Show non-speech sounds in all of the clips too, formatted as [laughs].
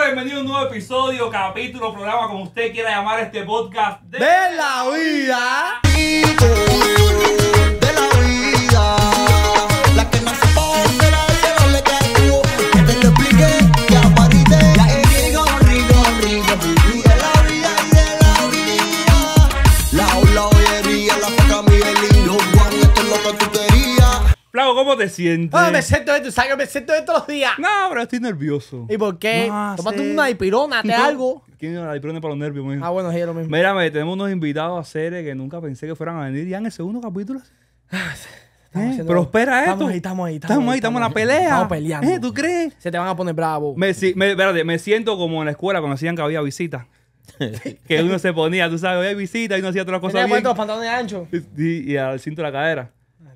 bienvenido a un nuevo episodio, capítulo, programa, como usted quiera llamar este podcast de, la vida. vida. te sientes? No, ah, me siento de sabes me siento de todos los días. No, pero estoy nervioso. ¿Y por qué? No, Tómate una dipirona, te [laughs] algo. ¿Quién la dipirona para los nervios, mijo? Ah, bueno, es lo mismo. Mírame, tenemos unos invitados a series que nunca pensé que fueran a venir ya en el segundo capítulo. Ah, eh, prospera esto. Estamos ahí, estamos ahí. Estamos ahí, estamos en la pelea. Estamos peleando. Eh, ¿Tú crees? Se te van a poner bravos. Me, espérate, me siento como en la escuela cuando hacían que había visitas. [laughs] que uno se ponía, tú sabes, había visita y uno hacía otra cosa. cosas los pantalones y al cinto de la cadera.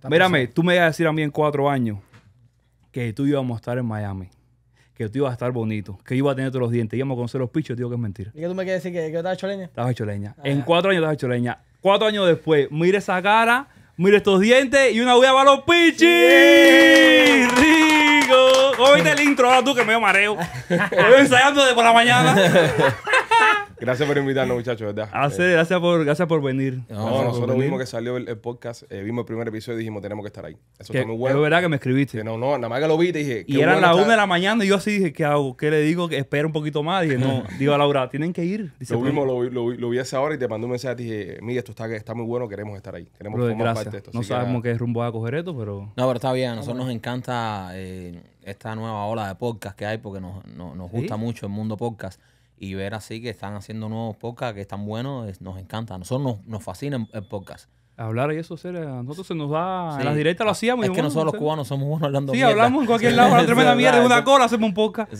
Mírame, tú me ibas a decir a mí en cuatro años que tú íbamos a estar en Miami, que tú ibas a estar bonito, que yo iba a tener todos los dientes, íbamos a conocer los pichos, digo que es mentira. ¿Y qué tú me quieres decir que, que yo estaba hecho leña? Estabas hecho leña. Ah, en cuatro años estás hecho leña. Cuatro años después, mire esa cara, mire estos dientes y una huella para los pichis. ¡Rico! ¿Cómo viste el intro ahora tú que me mareo? [laughs] Estoy ensayando desde por la mañana. [laughs] Gracias por invitarnos, muchachos, ¿verdad? Hace, gracias, por, venir. No, nosotros mismo que salió el, podcast, eh, vimos el primer episodio y dijimos, tenemos que estar ahí. Eso fue muy bueno. Es verdad que me escribiste. no, no, nada más que lo vi, te dije. Y eran las 1 de la mañana y yo así dije, ¿qué hago? ¿Qué le digo? Que espera un poquito más. Dije, no, [laughs] digo a Laura, tienen que ir. lo, vimos, lo, lo, vi esa hora y te mandó un mensaje. Te dije, mire, esto está, está muy bueno, queremos estar ahí. Queremos formar parte de esto. No sabemos qué rumbo va a coger esto, pero. No, pero está bien. A nosotros nos encanta eh, esta nueva ola de podcast que hay porque nos, gusta mucho el mundo podcast y ver así que están haciendo nuevos podcasts que están buenos, nos encanta. A nosotros nos, nos fascina el podcast. Hablar y eso, ser, a nosotros se nos da. En las directas lo ah, hacíamos. Es que nosotros los cubanos somos buenos hablando Sí, hablamos en cualquier [laughs] lado, la tremenda mierda, una cola, hacemos un podcast.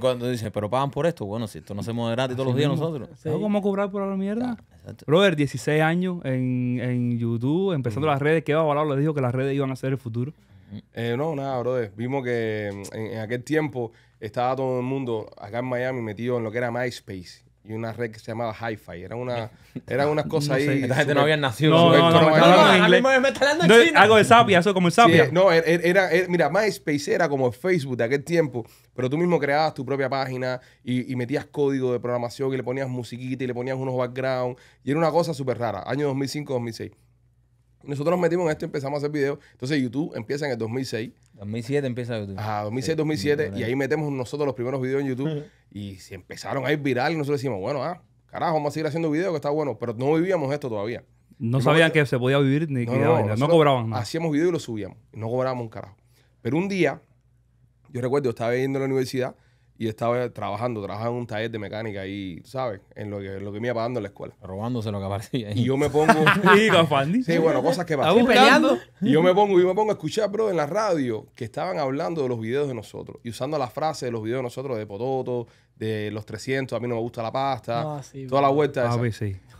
cuando dicen, pero pagan por esto, bueno, si esto no se gratis todos los días nosotros. ¿Cómo cobrar por la mierda? Brother, Robert, 16 años en, en YouTube, empezando las redes, que a hablar? le dijo que las redes iban a ser el futuro. Eh, no, nada, brother. Vimos que mm, en aquel tiempo estaba todo el mundo acá en Miami metido en lo que era MySpace y una red que se llamaba HiFi. Era una, [laughs] eran unas cosas ahí. Esta gente no había nacido. No, no, no, me está hablando en Algo de Sapia, eso como el Sapia. no, era, mira, MySpace era como el Facebook de aquel tiempo, pero tú mismo creabas tu propia página y, metías código de programación y le ponías musiquita y le ponías unos background y era una cosa súper rara, año 2005-2006. Nosotros nos metimos en esto y empezamos a hacer videos. Entonces YouTube empieza en el 2006. 2007 empieza YouTube. ah 2006, 2007. Y ahí metemos nosotros los primeros videos en YouTube. [laughs] y se empezaron a ir viral. Y nosotros decimos, bueno, ah, carajo, vamos a seguir haciendo videos que está bueno. Pero no vivíamos esto todavía. No sabía sabían que se podía vivir ni que no, cobraban nada. Hacíamos videos y los subíamos. Y no cobrábamos un carajo. Pero un día, yo recuerdo, yo estaba yendo a la universidad y estaba trabajando, trabajaba en un taller de mecánica ahí, ¿sabes? En lo que, lo que me iba pagando en la escuela. Robándose lo que aparecía. Ahí. Y yo me pongo. [laughs] sí, bueno, cosas que pasan. peleando? Y yo me pongo, yo me pongo a escuchar, bro, en la radio que estaban hablando de los videos de nosotros y usando la frase de los videos de nosotros de Pototo, de los 300, a mí no me gusta la pasta, ah, toda la vuelta.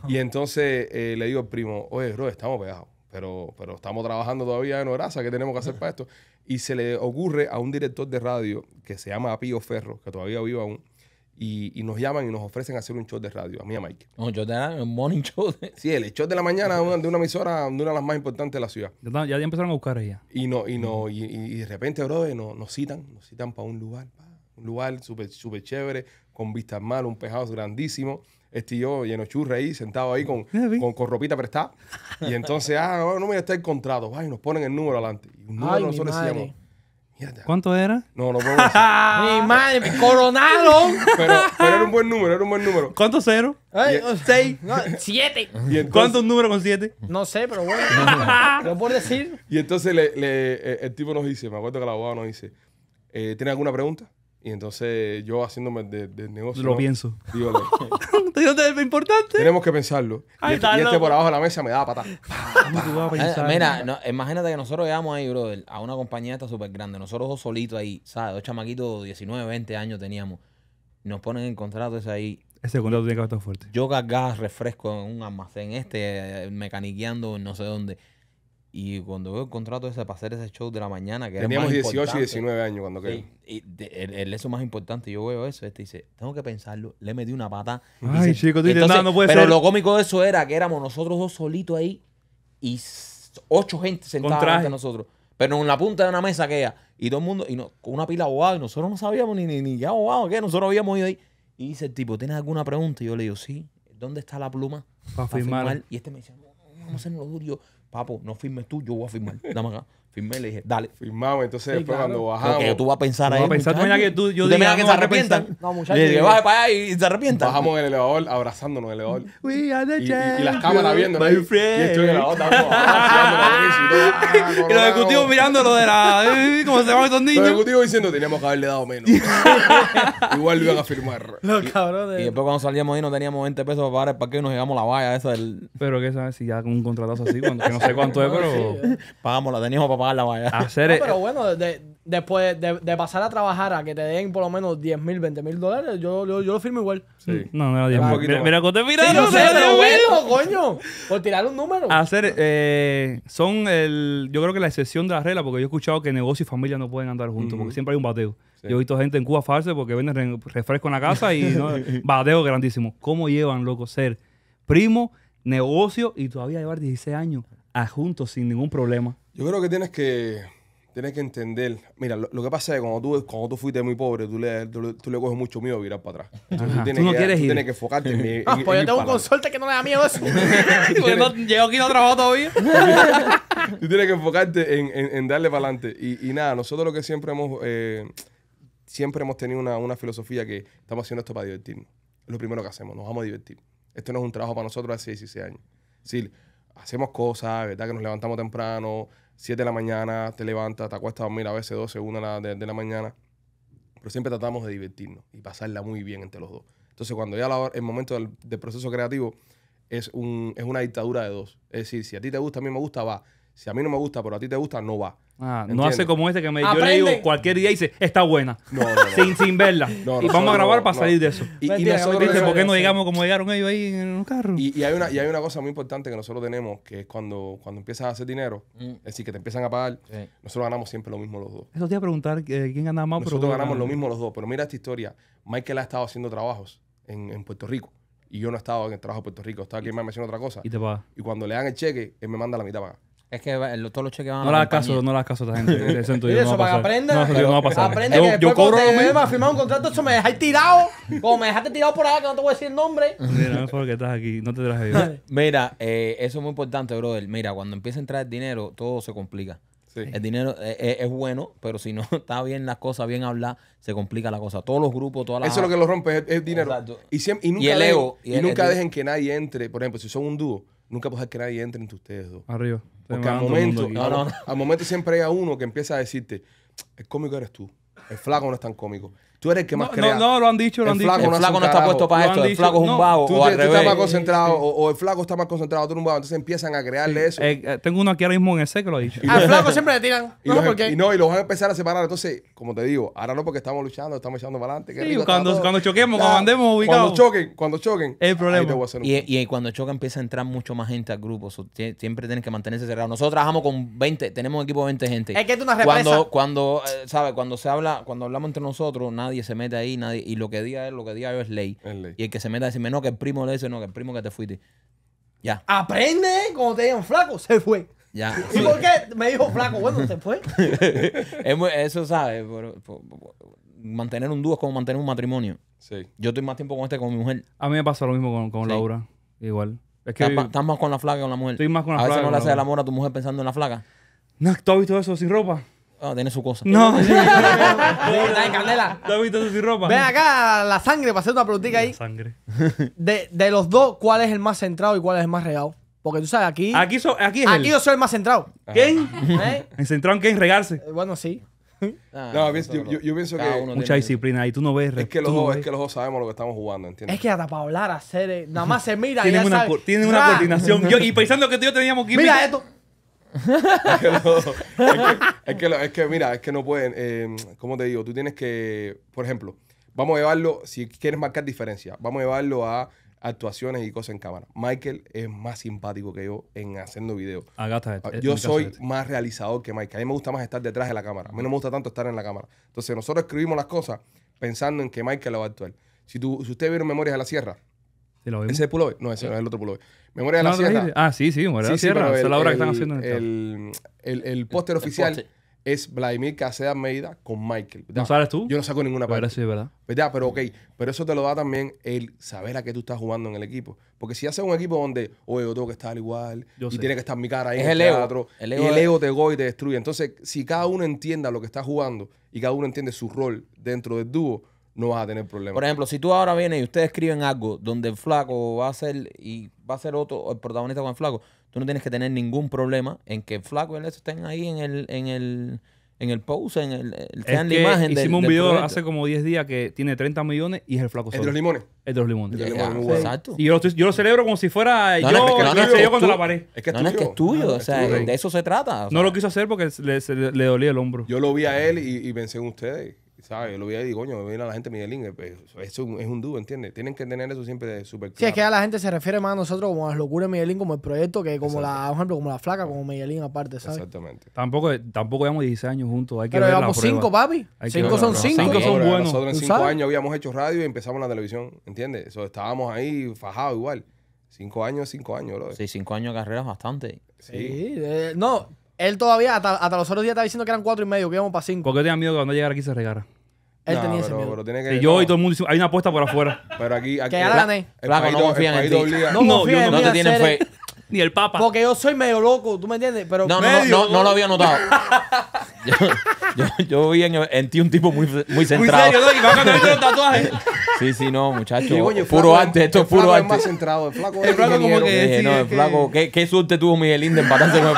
Y entonces eh, le digo al primo, oye, bro, estamos pegados. Pero, pero estamos trabajando todavía en grasa, ¿qué tenemos que hacer para esto? Y se le ocurre a un director de radio que se llama Pío Ferro, que todavía vive aún, y, nos llaman y nos ofrecen hacer un show de radio, a mí a Mike. Un show de un morning show. Sí, el show de la mañana de una emisora, de una de las más importantes de la ciudad. Ya, ya empezaron a buscar ella. Y, no, y, no, y, de repente, bro, nos, nos citan, nos citan para un lugar, un lugar súper super chévere, con vistas mal, un pejado grandísimo. Este yo lleno churra ahí, sentado ahí con, con, ropita prestada. Y entonces, ah, no, no, me está encontrado contrato. Ay, nos ponen el número adelante. un número Ay, nosotros decíamos. ¿Cuánto era? No, no puedo decir. [laughs] ¡Mi madre! coronado. Pero, pero, era un buen número, era un buen número. ¿Cuánto cero? Ay, seis. siete. Y entonces, ¿Cuántos números con siete? No sé, pero bueno. [laughs] ¿Lo puedo decir? Y entonces le, le, el tipo nos dice, me acuerdo que la abogada nos dice, ¿eh, ¿tiene alguna pregunta? Y entonces yo haciéndome de, negocio. Lo no, pienso. Digo, es [laughs] importante. Tenemos que pensarlo. y, este, este por abajo de la mesa me da patada. Eh, mira, imagínate que nosotros llegamos ahí, brother, a una compañía esta súper grande. Nosotros dos solitos ahí, ¿sabes? Dos chamaquitos, 19, 20 años teníamos. Nos ponen en contrato ese ahí. Ese contrato tiene que estar fuerte. Yo cargaba refresco en un almacén, este eh, mecaniqueando en no sé dónde. Y cuando veo el contrato ese para hacer ese show de la mañana, que era más 18 y 19 años cuando que Y, el eso más importante. Yo veo eso. Este dice, tengo que pensarlo. Le metí una pata. Ay, chico, tú pero lo cómico de eso era que éramos nosotros dos solitos ahí y ocho gente sentada ante a nosotros. Pero en la punta de una mesa aquella. Y todo el mundo, y no, con una pila abogada, Y nosotros no sabíamos ni, ni, ni ya Nosotros habíamos ido ahí. Y dice el tipo, ¿tienes alguna pregunta? Y yo le digo, sí. ¿Dónde está la pluma? Para, firmar. Y este me dice, vamos a hacerlo duro papo, no firmes tú, yo voy a firmar. Dame acá. Firmé y le dije, dale. Firmamos, entonces después cuando bajamos. Porque tú vas a pensar ahí. Vas a pensar, que tú, yo que se arrepientan. No, muchachos. Le baje para allá y se arrepientan. Bajamos en el elevador, abrazándonos en el elevador. y, las cámaras viendo. Y estoy en el [laughs] ah, Y los ejecutivos mirándolo de la. ¿Cómo se llaman estos niños? Los ejecutivos diciendo, teníamos que haberle dado menos. [laughs] Igual lo iban a firmar. Y después cuando salíamos ahí no teníamos 20 pesos para pagar el parque y nos llegamos la valla esa del. Pero que sabes si ya con un contratazo así, que no sé cuánto es, [laughs] pero. Pagamos, la teníamos Hacer ah, pero bueno, después de, pasar a trabajar a que te den por lo menos 10 mil, 20 mil dólares, yo, lo firmo igual. Mm. No, no, 10 Mira, mira, te mira, no sé, pero coño. Por tirar un número. Hacer, ah, eh, son el, yo creo que la excepción de la regla, porque yo he escuchado que negocio y familia no pueden andar juntos, porque siempre hay un bateo. Yo he visto gente en Cuba farse porque venden refresco en la casa y ¿no? [laughs] bateo grandísimo. ¿Cómo llevan, loco, ser primo, negocio y todavía llevar 16 años? juntos sin ningún problema? Yo creo que tienes que, tienes que entender. Mira, lo, que pasa es que cuando tú, cuando tú fuiste muy pobre, tú le, tú, le coges mucho miedo a virar para atrás. tú, no que, quieres ir. tienes que enfocarte en, [laughs] ah, pues yo tengo un consorte que no le da miedo eso. [laughs] [laughs] Porque aquí no trabajo todavía. tú tienes que enfocarte en, en darle para adelante. Y, y, nada, nosotros lo que siempre hemos... Eh, siempre hemos tenido una, una filosofía que estamos haciendo esto para divertirnos. Es lo primero que hacemos, nos vamos a divertir. Esto no es un trabajo para nosotros hace 16 años. Sí, hacemos cosas, ¿verdad? Que nos levantamos temprano, 7 de la mañana, te levantas, te acuestas a dormir a veces 12, 1 de, de la mañana. Pero siempre tratamos de divertirnos y pasarla muy bien entre los dos. Entonces, cuando ya el momento del, del proceso creativo es, un, es una dictadura de dos. Es decir, si a ti te gusta, a mí me gusta, va. Si a mí no me gusta, pero a ti te gusta, no va. Ah, no hace como este que me, yo le digo cualquier día dice, está buena. Sin, verla. y vamos a grabar para salir de eso. Y, nosotros ¿Por qué no llegamos como llegaron ellos ahí en un carro? Y, hay una, y hay una cosa muy importante que nosotros tenemos, que es cuando, cuando empiezas a hacer dinero, mm. es decir, que te empiezan a pagar, nosotros ganamos siempre lo mismo los dos. Eso te iba a preguntar eh, quién gana más. pero Nosotros ganamos lo mismo los dos. Pero mira esta historia. Michael ha estado haciendo trabajos en, Puerto Rico. Y yo no he estado en el trabajo en Puerto Rico. Estaba aquí me ha haciendo otra cosa. Y te paga. Y cuando le dan el cheque, él me manda la mitad para es que todos los cheques van no a la No las hagas caso, no le caso a esta gente. [laughs] Eso para eso, no no, va a pasar. yo, cobro lo mismo. a firmar un contrato, eso me dejáis tirado. como me dejaste tirado por allá, que no te voy a decir el nombre. Mira, no es porque estás aquí, no te traje [laughs] Mira, eh, eso es muy importante, brother. Mira, cuando empieza a entrar el dinero, todo se complica. El dinero eh, eh, es, bueno, pero si no [laughs] está bien las cosas, bien hablar, se complica la cosa. Todos los grupos, todas las... Eso es lo que lo rompe, es, dinero. Y, y nunca, y dejen, nunca dejen que nadie entre. Por ejemplo, si son un dúo, nunca puedes que nadie entre entre ustedes dos. Arriba. Porque al momento, al momento siempre hay a uno que empieza a decirte, el cómico eres tú, el flaco no es tan cómico. Tú eres el que más no, crea. No, no, lo han dicho, lo han dicho. El flaco no está puesto para esto, el flaco es un vago o tú más concentrado, o, el flaco está más concentrado, tú eres un vago. Entonces empiezan a crearle eso. Eh, eh, tengo uno aquí ahora mismo en ese que lo ha dicho. Al flaco siempre le tiran. No, em- Y no, y lo van a empezar a separar. Entonces, como te digo, ahora no porque estamos luchando, estamos echando para adelante. cuando, cuando choquemos, cuando andemos ubicados. Cuando choquen, cuando choquen. El problema. Y cuando choca empieza a entrar mucho más gente al grupo. Siempre tienes que mantenerse cerrado. Nosotros trabajamos con 20, tenemos un equipo de 20 gente. Es que tú Cuando, cuando, eh, ¿sabes? Cuando se habla, cuando hablamos entre nosotros, nada nadie se mete ahí, nadie. Y lo que diga él, lo que diga yo es ley. Y el que se meta a decirme, no, que el primo le dice, no, que el primo que te fuiste. Ya. Aprende ¿eh? como te digan flaco, se fue. Ya. ¿Y por qué me dijo flaco? Bueno, se fue. [laughs] Eso, ¿sabes? Mantener un dúo es como mantener un matrimonio. Sí. Yo estoy más tiempo con este con mi mujer. A mí me pasa lo mismo con, con Laura. Igual. Es que ¿Estás, más con la flaca con la mujer? Estoy más con la a flaca. A veces no le haces el amor a tu mujer pensando en la flaca. No, ¿tú has visto eso sin ropa? Ah, tiene su cosa. No. Está [laughs] en candela. ¿Tú has visto su ropa? Ven acá, la sangre, para hacer una preguntita ahí. sangre. [laughs] De, de los dos, ¿cuál es el más centrado y cuál es el más regado? Porque tú sabes, aquí. Aquí, so- aquí es Aquí yo soy el más centrado. ¿Quién? ¿Eh? [laughs] En qué? ¿En Regarse. Eh, bueno, sí. Ah, no, yo, pienso que Mucha disciplina. Y tú no ves. es que los es que los dos sabemos lo que estamos jugando, ¿entiendes? Es que hasta para hablar, hacer. Eh, nada más se mira y ya una, tienen una coordinación. y pensando que tú y yo teníamos química. Mira esto es, que mira, es que no pueden. Eh, ¿Cómo te digo? Tú tienes que, por ejemplo, vamos a llevarlo, si quieres marcar diferencia, vamos a llevarlo a actuaciones y cosas en cámara. Michael es más simpático que yo en haciendo videos. Ah, ah, eh, yo soy más realizador que Michael. A mí me gusta más estar detrás de la cámara. A mí no me gusta tanto estar en la cámara. Entonces, nosotros escribimos las cosas pensando en que Michael lo va a actuar. Si, tú, si ustedes vieron Memorias de la Sierra, ese es No, ese no es el otro pulo. Memoria de la Sierra. Ah, sí, sí, Memoria de la Sierra. Esa es la obra que están haciendo en el El, el, póster oficial es Vladimir Caseda Almeida con Michael. ¿No sabes tú? Yo no saco ninguna parte. Pero sí, ¿verdad? ¿Verdad? Pues pero ok, pero eso te lo da también el saber a qué tú estás jugando en el equipo. Porque si haces un equipo donde, oye, yo tengo que estar igual, y tiene que estar mi cara ahí en el, el ego y el ego te go y te destruye. Entonces, si cada uno entienda lo que está jugando y cada uno entiende su rol dentro del dúo, no vas a tener problemas. Por ejemplo, si tú ahora vienes y ustedes escriben algo donde el flaco va a ser y va a ser otro el protagonista con el flaco, tú no tienes que tener ningún problema en que el flaco y el eso estén ahí en el en el en el post, en el, la imagen hicimos un video hace como 10 días que tiene 30 millones y es el flaco solo. El de los limones. El de los limones. Exacto. Y yo lo, celebro como si fuera no, yo, no, es no, yo la pared. Es No, es que es tuyo. o sea, de eso se trata. No lo quiso hacer porque le, dolía el hombro. Yo lo vi a él y, y pensé en ustedes. ¿sabes? Yo lo veía y digo, coño, mira a la gente Miguelín, eh, pues, eso es un dúo, ¿entiendes? Tienen que tener eso siempre súper claro. Sí, es que a la gente se refiere más a nosotros como a las locuras de Miguelín, como el proyecto, que como la, ejemplo, como la flaca, como Miguelín aparte, ¿sabes? Exactamente. Tampoco, tampoco llevamos 10 años juntos, hay que Pero ver llevamos 5, papi. 5 cinco son 5. 5 son buenos. Nosotros en 5 años habíamos hecho radio y empezamos la televisión, ¿entiendes? Eso estábamos ahí fajados igual. 5 años, 5 años, bro. Sí, 5 años de carrera es bastante. Sí. Eh, no, él todavía, hasta, los otros días, estaba diciendo que eran cuatro y medio, que íbamos para cinco. Porque qué tenía miedo que cuando llegara aquí se regara. Él tenía ese miedo. Y yo y todo el mundo hay una apuesta por afuera. [laughs] Pero aquí. aquí Que no confían en ti. No, No, te tienen fe. [laughs] Ni el Papa. Porque yo soy medio loco, ¿tú me entiendes? Pero No, no, no, lo había notado. [laughs] yo, yo vi en, ti un tipo muy, muy centrado. Muy serio, ¿no? Y tatuaje. Sí, sí, no, muchacho. puro arte, esto es puro arte. Es más centrado, el flaco el flaco como que no, el ¿qué, suerte tuvo Miguelín de empatarse con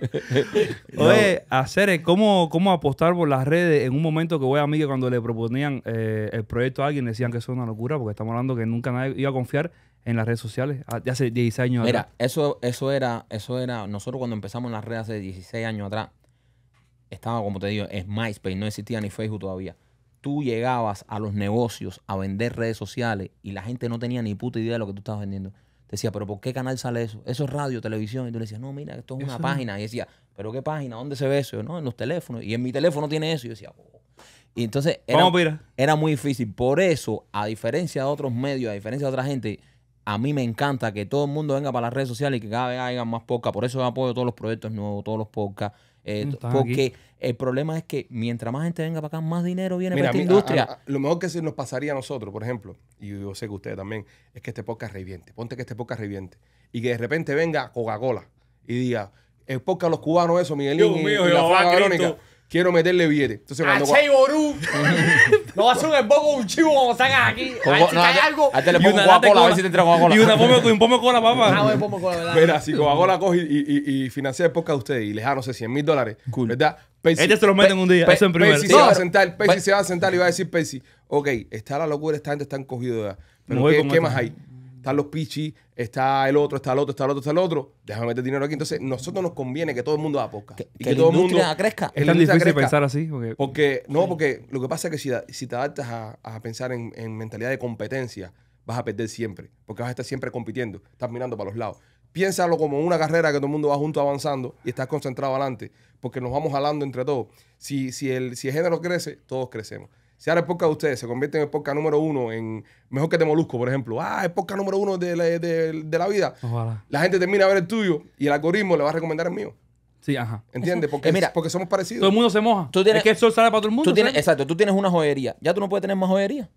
el flaco. [laughs] Oye, hacer ¿cómo, ¿cómo apostar por las redes en un momento que voy a mí que cuando le proponían eh, el proyecto a alguien decían que eso es una locura porque estamos hablando que nunca nadie iba a confiar en las redes sociales ah, de hace 16 años atrás. Mira, eso, eso, era, eso era, nosotros cuando empezamos las redes hace 16 años atrás, estaba, como te digo, en MySpace, no existía ni Facebook todavía. Tú llegabas a los negocios a vender redes sociales y la gente no tenía ni puta idea de lo que tú estabas vendiendo. Te decía, pero ¿por qué canal sale eso? Eso es radio, televisión. Y tú le decías, no, mira, esto es una página. Y decía, ¿pero qué página? ¿Dónde se ve eso? no, en los teléfonos. Y en mi teléfono tiene eso. Y yo decía, oh". Y entonces era, muy difícil. Por eso, a diferencia de otros medios, a diferencia de otra gente, a mí me encanta que todo el mundo venga para las redes sociales y que cada vez hagan más podcast. Por eso apoyo todos los proyectos nuevos, todos los podcasts. Eh, mm, porque el problema es que mientras más gente venga para acá, más dinero viene para esta industria. lo mejor que se nos pasaría a nosotros, por ejemplo, y yo sé que ustedes también, es que este poca reviente. Ponte que este poca reviente. Y que de repente venga Coca-Cola y diga, el podcast los cubanos, eso, Miguelín. Dios y, mío, y la quiero meterle billete. Entonces, cuando. Che, Ború. [laughs] no va a ser un esboco un chivo cuando salgas aquí. A ver si cae algo. Hazte le pongo Coca-Cola, a ver si te entra Coca-Cola. Y una pomo con un pomo cola, papá. Ah, un pomo cola, ¿verdad? Mira, si Coca-Cola coge y, y, y financia el podcast de ustedes y les da, no sé, 100 mil dólares, ¿verdad? Percy, este se los meten un día, eso en primero. Percy, se, va a sentar, Percy se va a sentar y va a decir, Percy, ok, está la locura, esta gente está encogida. Pero ¿qué más hay? están los pichis, está el otro, está el otro, está el otro, está el otro. Déjame meter dinero aquí. Entonces, nosotros nos conviene que todo el mundo haga Que, que, todo el mundo crezca. Es tan difícil pensar así. Porque, no, porque lo que pasa es que si, te adaptas a, pensar en, mentalidad de competencia, vas a perder siempre. Porque vas a estar siempre compitiendo. Estás mirando para los lados. Piénsalo como una carrera que todo el mundo va junto avanzando y estás concentrado adelante. Porque nos vamos jalando entre todos. Si, si, el, si el género crece, todos crecemos. Si ahora el podcast de ustedes se convierte en el podcast número uno, en mejor que de molusco, por ejemplo. Ah, el podcast número uno de la, vida. La gente termina a ver el tuyo y el algoritmo le va a recomendar el mío. Sí, ajá. ¿Entiendes? Eh, porque, porque somos parecidos. Todo el mundo se moja. Tú tienes, es que el sol sale para todo el mundo. exacto, tú tienes una joyería. Ya tú no puedes tener más joyería.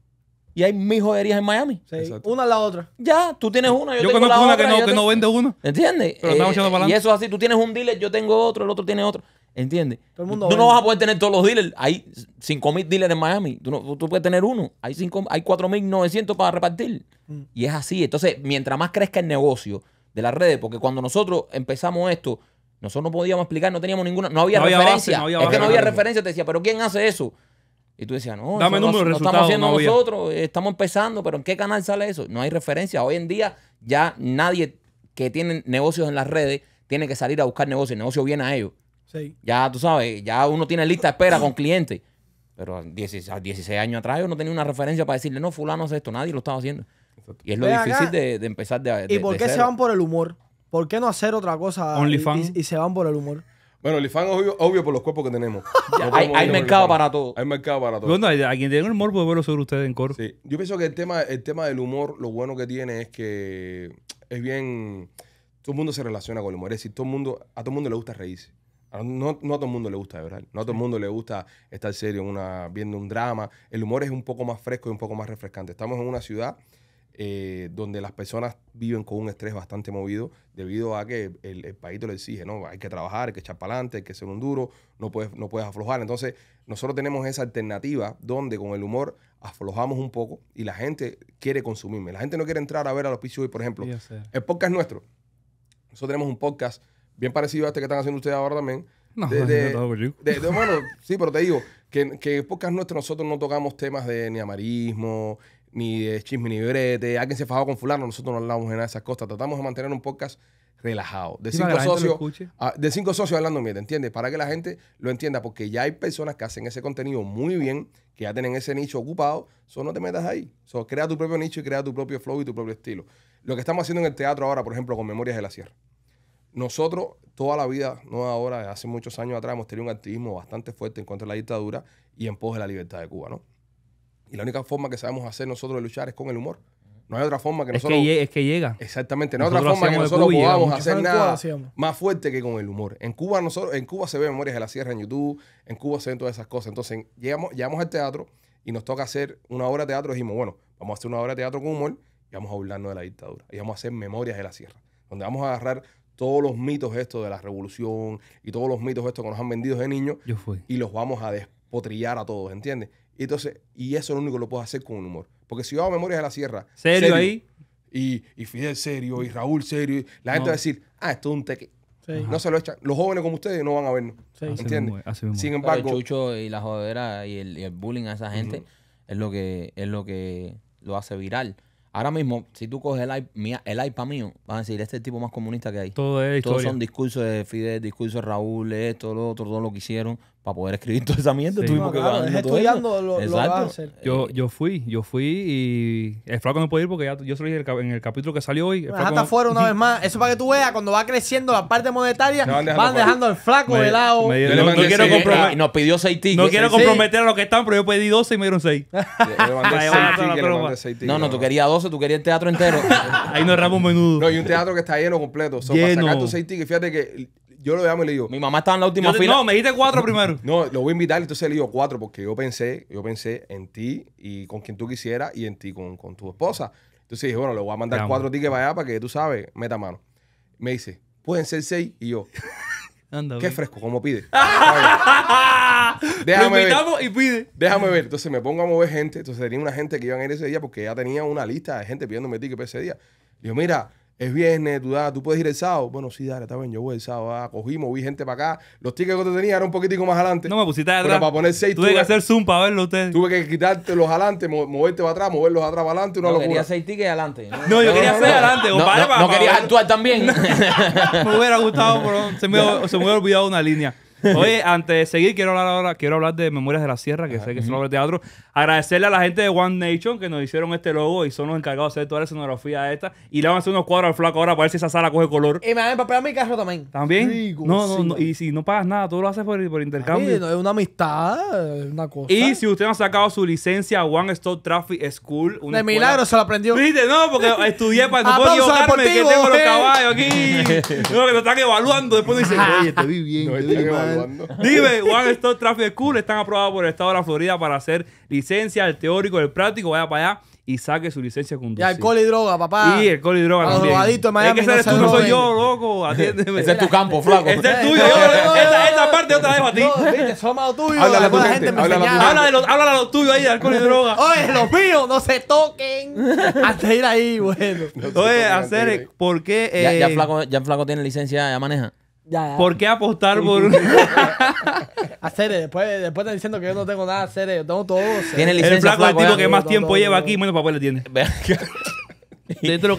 Y hay mil joyerías en Miami. una a la otra. Ya, tú tienes una, yo, tengo la una Que no, no, vende una. ¿Entiendes? Pero estamos eh, echando para Y eso es así, tú tienes un dealer, yo tengo otro, el otro tiene otro. ¿Entiendes? tú no vas a poder tener todos los dealers. Hay 5.000 dealers en Miami. Tú, no, puedes tener uno. Hay, cinco, hay 4.900 para repartir. Mm. Y es así. Entonces, mientras más crezca el negocio de las redes, porque cuando nosotros empezamos esto, nosotros no podíamos explicar, no teníamos ninguna, no había referencia. no había es no había referencia. Te decía, ¿pero quién hace eso? Y tú decías, no, Dame número, no, estamos haciendo nosotros, eh, estamos empezando, pero ¿en qué canal sale eso? No hay referencia. Hoy en día ya nadie que tiene negocios en las redes tiene que salir a buscar negocios. El negocio viene a ellos. Ya tú sabes, ya uno tiene lista de espera con clientes. Pero a 16, años atrás yo no tenía una referencia para decirle, no, fulano hace esto, nadie lo estaba haciendo. Y es lo difícil de, empezar de, ¿Y por qué se van por el humor? ¿Por qué no hacer otra cosa y, se van por el humor? Bueno, OnlyFans obvio, obvio por los cuerpos que tenemos. [laughs] hay, mercado para todo. Hay mercado para todo. Bueno, a quien tiene el humor puede verlo sobre ustedes en coro. Yo pienso que el tema, el tema del humor, lo bueno que tiene es que es bien. Todo el mundo se relaciona con el humor. Es decir, todo el mundo, a todo el mundo le gusta reírse. No, a todo el mundo le gusta, de verdad. No a todo el mundo le gusta estar serio una, viendo un drama. El humor es un poco más fresco y un poco más refrescante. Estamos en una ciudad eh, donde las personas viven con un estrés bastante movido debido a que el, país te lo exige, ¿no? Hay que trabajar, hay que echar para adelante, hay que ser un duro, no puedes, no puedes aflojar. Entonces, nosotros tenemos esa alternativa donde con el humor aflojamos un poco y la gente quiere consumirme. La gente no quiere entrar a ver a los pisos por ejemplo. El podcast nuestro. Nosotros tenemos un podcast bien parecido a este que están haciendo ustedes ahora también. No, de, de, bueno, [laughs] sí, pero te digo, que, que podcast nuestro nosotros no tocamos temas de ni amarismo, ni de chisme ni brete, alguien se fajó con fulano, nosotros no hablamos de nada de esas cosas, tratamos de mantener un podcast relajado, de cinco socios, de cinco socios hablando miedo ¿entiendes? Para que la gente lo entienda, porque ya hay personas que hacen ese contenido muy bien, que ya tienen ese nicho ocupado, solo no te metas ahí, so, crea tu propio nicho y crea tu propio flow y tu propio estilo. Lo que estamos haciendo en el teatro ahora, por ejemplo, con Memorias de la Sierra. Nosotros toda la vida, no ahora, hace muchos años atrás, hemos tenido un activismo bastante fuerte en contra de la dictadura y en pos de la libertad de Cuba, ¿no? Y la única forma que sabemos hacer nosotros de luchar es con el humor. No hay otra forma que nosotros... Es que, es llega. Exactamente. No hay otra forma que nosotros podamos hacer nada más fuerte que con el humor. En Cuba, nosotros, en Cuba se ven Memorias de la Sierra en YouTube, en Cuba se ven todas esas cosas. Entonces, llegamos, llegamos al teatro y nos toca hacer una obra de teatro. Dijimos, bueno, vamos a hacer una obra de teatro con humor y vamos a burlarnos de la dictadura. Y vamos a hacer Memorias de la Sierra, donde vamos a agarrar todos los mitos estos de la revolución y todos los mitos estos que nos han vendido de niños y los vamos a despotrillar a todos, ¿entiendes? Y entonces, y eso lo único que lo puedo hacer con un humor. Porque si yo hago Memorias de la Sierra... ¿Serio, ahí? Y, Fidel serio, y Raúl serio, la gente va a decir, ah, esto es un teque. No se lo echan. Los jóvenes como ustedes no van a vernos. ¿Entiendes? Sin embargo... el chucho y la jodera y el, bullying a esa gente es, lo que, es lo que lo hace viral. Ahora mismo, si tú coges el, iPad, el iPad mío, vas a decir, este es el tipo más comunista que hay. Todo es Todos son discursos de Fidel, discursos de Raúl, esto, lo otro, todo lo que hicieron. Para poder escribir toda esa mierda, tuvimos estudiando lo, lo Yo, eh, yo fui, yo fui y el flaco no puede ir porque ya, yo lo dije en el capítulo que salió hoy. El hasta una [laughs] vez más. Eso para que tú veas, cuando va creciendo la parte monetaria, van dejando, el al flaco de lado. no, quiero comprometer. Nos pidió seis tickets. No quiero comprometer a los que están, pero yo pedí 12 y me dieron 6. no, no, tú querías 12 tú querías el teatro entero. [laughs] Ahí nos erramos menudo. No, y un teatro que está lleno completo. Son Lleno. Para sacar tus seis tickets, fíjate que yo lo llamo y le digo, Mi mamá estaba en la última fila. no, me dijiste cuatro primero. no, lo voy a invitar, y entonces le digo cuatro, porque yo pensé, yo pensé en ti y con quien tú quisieras y en ti con, con tu esposa. Entonces dije, bueno, le voy a mandar cuatro tickets para allá para que tú sabes, meta mano. Me dice, pueden ser seis y yo, [laughs] qué fresco, como pide. [laughs] [laughs] Déjame Lo invitamos ver. y pide. Déjame ver. Entonces me pongo a mover gente. Entonces tenía una gente que iban a ir ese día porque ya tenía una lista de gente pidiéndome tickets para ese día. Digo, mira, es viernes, tú, tú puedes ir el sábado. Bueno, sí, dale, está bien, yo voy el sábado. Ah, cogimos, vi gente para acá. Los tickets que te tenía eran un poquitico más adelante. No me pusiste atrás. Pero para poner seis tuve, tuve, que hacer zoom para verlo ustedes. Tuve que quitarte los adelante, moverte para atrás, moverlos atrás para adelante. Una no, locura. quería seis tickets adelante. No, no yo quería seis adelante. no, para, para querías actuar también. [laughs] me hubiera gustado, pero se me hubiera olvidado una línea. Oye, antes de seguir, quiero hablar ahora, quiero hablar de Memorias de la Sierra, que sé que es un obra de teatro. Agradecerle a la gente de One Nation que nos hicieron este logo y son los encargados de hacer toda la escenografía esta. Y le van a hacer unos cuadros al flaco ahora para ver si esa sala coge color. Y me van a empapear mi carro también. ¿También? no, no, Y si no pagas nada, tú lo haces por, por intercambio. Sí, no, es una amistad, es una cosa. Y si usted no ha sacado su licencia One Stop Traffic School. de milagro se la aprendió. Viste, no, porque [laughs] estudié para no ah, puedo pues, equivocarme que tengo los caballos aquí. [laughs] no, que lo están evaluando. Después me dicen, [laughs] oye, te vi bien, no, te mal. Dime, One Stop Traffic School están aprobados por el estado de la Florida para hacer licencia licencia, el teórico, el práctico, vaya para allá y saque su licencia de conducir. Y alcohol y droga, papá. Y alcohol y droga también. Miami, es no soy yo, loco. Atiéndeme. ese es tu campo, flaco. Ese es tuyo. esta, esta parte otra te la dejo a ti. No, viste, somos Háblale a gente. a los tuyos lo tuyo ahí de alcohol y droga. Oye, los míos no se toquen. Hasta ir ahí, bueno. Oye, hacer, ¿por qué? Eh? flaco, ya Flaco tiene licencia, ya maneja. Ya, ¿Por qué apostar por [laughs] haceres? después, después están diciendo que yo no tengo nada, hacer, yo tengo todo. Tiene licencia. El flaco, es el tipo que más tiempo lleva aquí, Bueno, papel le tiene. [laughs] lo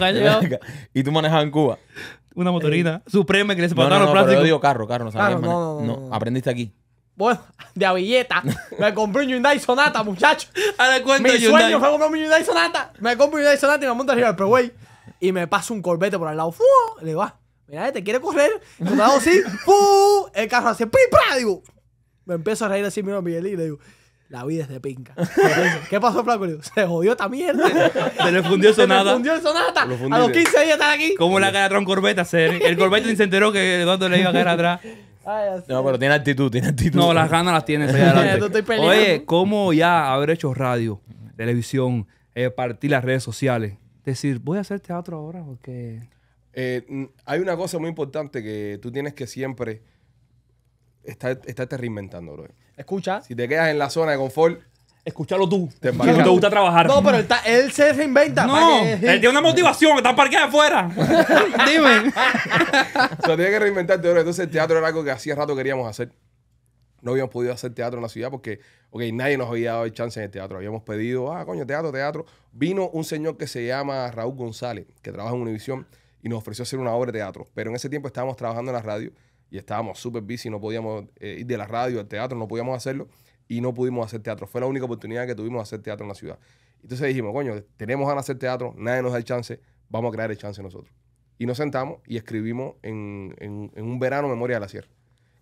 ¿Y tú manejabas en Cuba? Una motorina Supreme, que le se no, no, no, los plásticos. yo digo carro, carro, no no, no, Aprendiste aquí. Bueno, [laughs] de avilleta. Me compré un Hyundai Sonata, muchacho. Ahora cuento Mi Hyundai. sueño fue comprarme un Hyundai Sonata. Me compré un Hyundai Sonata y me monto arriba del güey. Y me paso un Corvette por al lado. ¡Fu! Le va mira, te este quiere correr. Yo hago así, ¡pum! El carro hace ¡pim! Digo, me empiezo a reír así, mi a Miguel y le digo, la vida es de pinca. [laughs] ¿Qué pasó, Flaco? Le digo, se jodió esta mierda. Se le fundió sonata. Se le fundió el sonata. a los 15 días están aquí. ¿Cómo le atrás un corbeta? El corbeta ni se enteró que Eduardo le iba a caer atrás. no, pero tiene actitud, tiene actitud. No, las ganas las tiene. [laughs] Oye, ¿cómo ya haber hecho radio, televisión, eh, partir las redes sociales? Decir, voy a hacer teatro ahora porque eh, hay una cosa muy importante que tú tienes que siempre estar, estarte reinventando, bro. Escucha. Si te quedas en la zona de confort, Escúchalo tú. Te no te gusta trabajar. No, pero él, se reinventa. No, él tiene una motivación, está parqueado afuera. [laughs] Dime. [laughs] o sea, que reinventarte, Entonces el teatro era algo que hacía rato queríamos hacer. No habíamos podido hacer teatro en la ciudad porque, nadie nos había dado chance en el teatro. Habíamos pedido, ah, coño, teatro, teatro. Vino un señor que se llama Raúl González, que trabaja en Univisión y nos ofreció hacer una obra de teatro. Pero en ese tiempo estábamos trabajando en la radio y estábamos súper busy, no podíamos eh, ir de la radio al teatro, no podíamos hacerlo y no pudimos hacer teatro. Fue la única oportunidad que tuvimos de hacer teatro en la ciudad. Entonces dijimos, coño, tenemos ganas de hacer teatro, nadie nos da el chance, vamos a crear el chance nosotros. Y nos sentamos y escribimos en un verano Memoria de la Sierra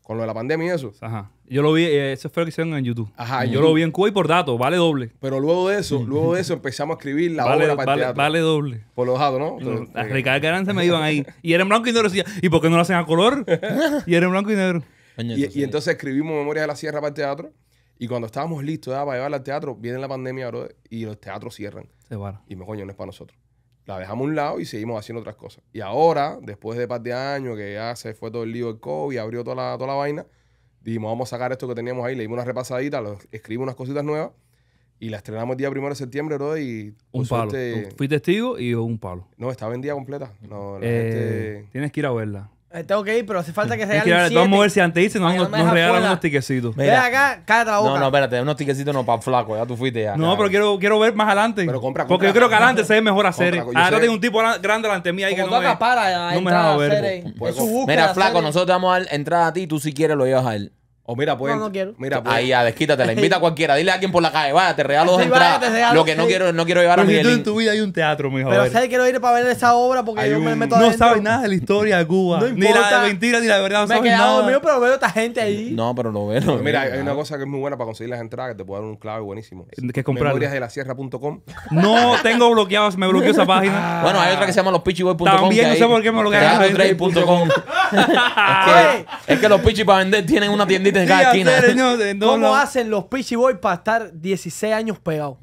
con lo de la pandemia y eso. Ajá. Yo lo vi, eh, eso fue lo que hicieron en YouTube. Ajá. Yo lo vi en Cuba y por datos, vale doble. Pero luego de eso, luego de eso empezamos a escribir la obra para el teatro. vale doble. Por los datos, ¿no? Las Las que eran se me iban ahí. [laughs] Y era blanco y negro. ¿y por qué no lo hacen a color? [laughs] y era blanco y negro. y, entonces escribimos Memorias de la Sierra para el teatro. Y cuando estábamos listos ya, para llevarla al teatro, viene la pandemia, y los teatros cierran. Se para. Y me coño, no es para nosotros la dejamos a un lado y seguimos haciendo otras cosas. Y ahora, después de un par de años, que ya se fue todo el lío del COVID, abrió toda la, toda la vaina, dijimos, vamos a sacar esto que teníamos ahí, le dimos una repasadita, lo, escribimos unas cositas nuevas y la estrenamos el día primero de septiembre, bro, y... Un palo. Fui testigo y un palo. No, estaba en día completa. No, eh, Tienes que ir a verla. Eh, tengo que ir, pero hace falta que se vamos a ver si antes nos regalan unos tiquecitos. Mira. acá, cada la boca. No, no, espérate, unos tiquecitos no para flaco, ya tú fuiste ya. No, pero quiero, quiero ver más adelante. Pero compra, Porque yo creo que adelante se ve mejor hacer Ahora tengo un tipo grande delante mío ahí que no me... no me ver, Mira, flaco, nosotros te vamos a dar entrada a ti, tú si quieres lo llevas a él. O mira, pues. Mira, Ahí, pues. a desquítate, la invita a cualquiera. Dile a alguien por la calle, vaya, te regalo [laughs] dos entradas. lo que no quiero no quiero llevar a Miguelín. Tú en tu vida hay un teatro, hijo. Pero sabes, quiero ir para ver esa obra porque yo me meto No sabes nada de la historia de Cuba. No importa. mentira, ni la de verdad. No me he quedado pero veo a esta gente ahí. No, pero lo veo. mira, hay una cosa que es muy buena para conseguir las entradas, que te puedo dar un clave buenísimo. Eh, que comprar. Memorias de la sierra.com. No, tengo bloqueado me bloqueó esa página. [laughs] Bueno, hay otra que se llama lospichiboy.com. También no sé por qué me bloquearon. [laughs] Es que los pichis para vender tienen una tiendita ¿eh? ¿Cómo hacen los Peachy Boys para estar 16 años pegados?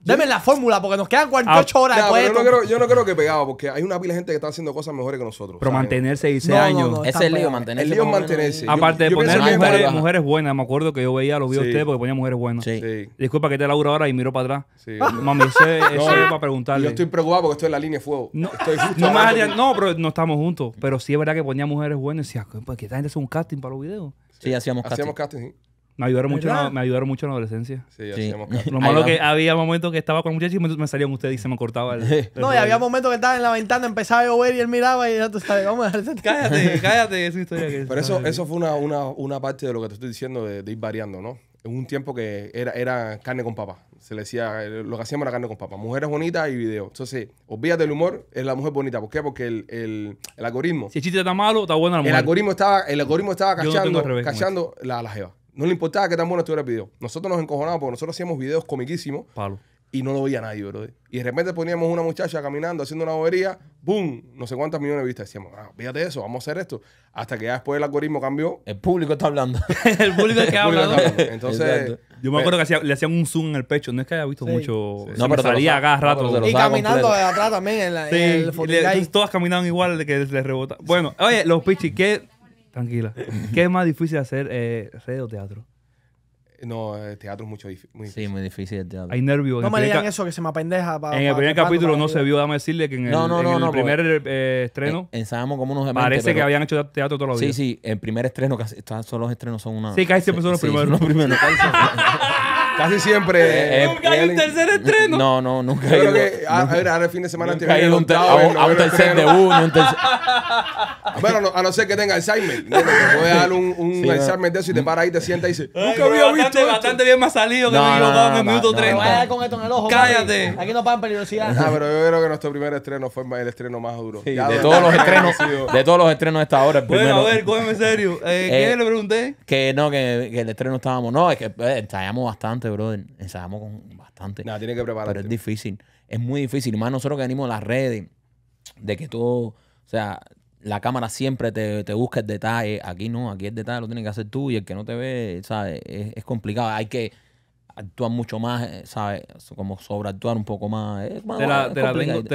Deme la fórmula porque nos quedan 48 ah, horas. de yo, no creo, que pegado porque hay una pila de gente que está haciendo cosas mejores que nosotros. Pero mantenerse 16 años. Ese es el lío, mantenerse. El lío mantenerse. Aparte de poner mujeres, buenas, me acuerdo que yo veía los vi de ustedes porque ponía mujeres buenas. Sí. Disculpa que te laburo ahora y miro para atrás. Mami, eso ese [laughs] yo, para preguntarle. Yo estoy preocupado porque estoy en la línea de fuego. No, no, no, pero no estamos juntos. Pero sí es verdad que ponía mujeres buenas y decía, ¿Qué pues, que esta gente hace un casting para los videos. Sí, hacíamos casting. Hacíamos casting, sí. Me ayudaron, mucho, en la- ayudaron mucho en adolescencia. Sí, hacíamos [laughs] casting. Lo malo que había momentos que estaba con muchachos y me, salían ustedes y se me cortaba el. [laughs] No, y había momentos que estaba en la ventana, empezaba a llover y él miraba y ya tú sabes, vamos a Cállate, [laughs] cállate, esa historia que Pero eso, eso fue una, una, una parte de lo que te estoy diciendo de, ir variando, ¿no? En un tiempo que era, era carne con papa se le decía, eh, lo que hacíamos la carne con papa. Mujeres bonitas y video. Entonces, olvídate del humor, es la mujer bonita. ¿Por qué? Porque el, algoritmo. Si el chiste está malo, está bueno la mujer. El algoritmo estaba, el algoritmo estaba cachando, no la, la jeva. No le importaba que tan bueno estuviera el video. Nosotros nos encojonábamos porque nosotros hacíamos videos comiquísimos. Palo y no lo veía nadie, bro. Y de repente poníamos una muchacha caminando, haciendo una bobería, ¡boom! No sé cuántas millones de vistas. Decíamos, ah, fíjate eso, vamos a hacer esto. Hasta que ya después el algoritmo cambió. El público está hablando. [laughs] el público es que habla. Entonces. Eh, Yo me acuerdo que le hacían un zoom en el pecho. No es que haya visto mucho. no, pero salía cada rato. No, y caminando de atrás también en, la, el Todas caminaban igual de que les rebota. Bueno, oye, los pichis, ¿qué. Tranquila. ¿Qué es más difícil hacer eh, red o teatro? No, el eh, teatro es mucho muy difícil. Sí, muy difícil el teatro. Hay nervios. No me digan eso, que se me apendeja. en el primer capítulo no se vio, dame decirle que en el, primer eh, estreno parece que habían hecho teatro todos los Sí, días. sí, el primer estreno, casi, todos los estrenos son una... Sí, casi siempre son los primeros. son los primeros. [laughs] Casi siempre. Eh, eh, eh, nunca hay un tercer estreno. No, no, nunca. hay. a, ver, ahora el fin de semana nunca un, a, un, un tercer de uno, [laughs] Bueno, no, a no ser que tenga Alzheimer. Voy a dar un, un Alzheimer de eso y te para ahí, te sientas y dices, nunca había visto. Bastante bien más salido que no, me equivocaba no, en el minuto 30. dar con esto en el ojo. Cállate. Aquí no pagan peligrosidad. Ah, pero yo creo que nuestro primer estreno fue el estreno más duro. de, todos los estrenos, de todos los estrenos de esta hora. Bueno, a ver, cógeme serio. Eh, ¿Qué le pregunté? Que no, que, el estreno estábamos. No, es que ensayamos bastante. Ensayamos con bastante. Nada, tiene que prepararte. Pero es difícil. Es muy difícil. Más nosotros que venimos las redes, de que todo, o sea, la cámara siempre te, busca el detalle. Aquí no, aquí el detalle lo tienes que hacer tú y el que no te ve, ¿sabes? Es, es complicado. Hay que actúan mucho más, eh, ¿sabes? Como sobreactuar un poco más. te, la, te,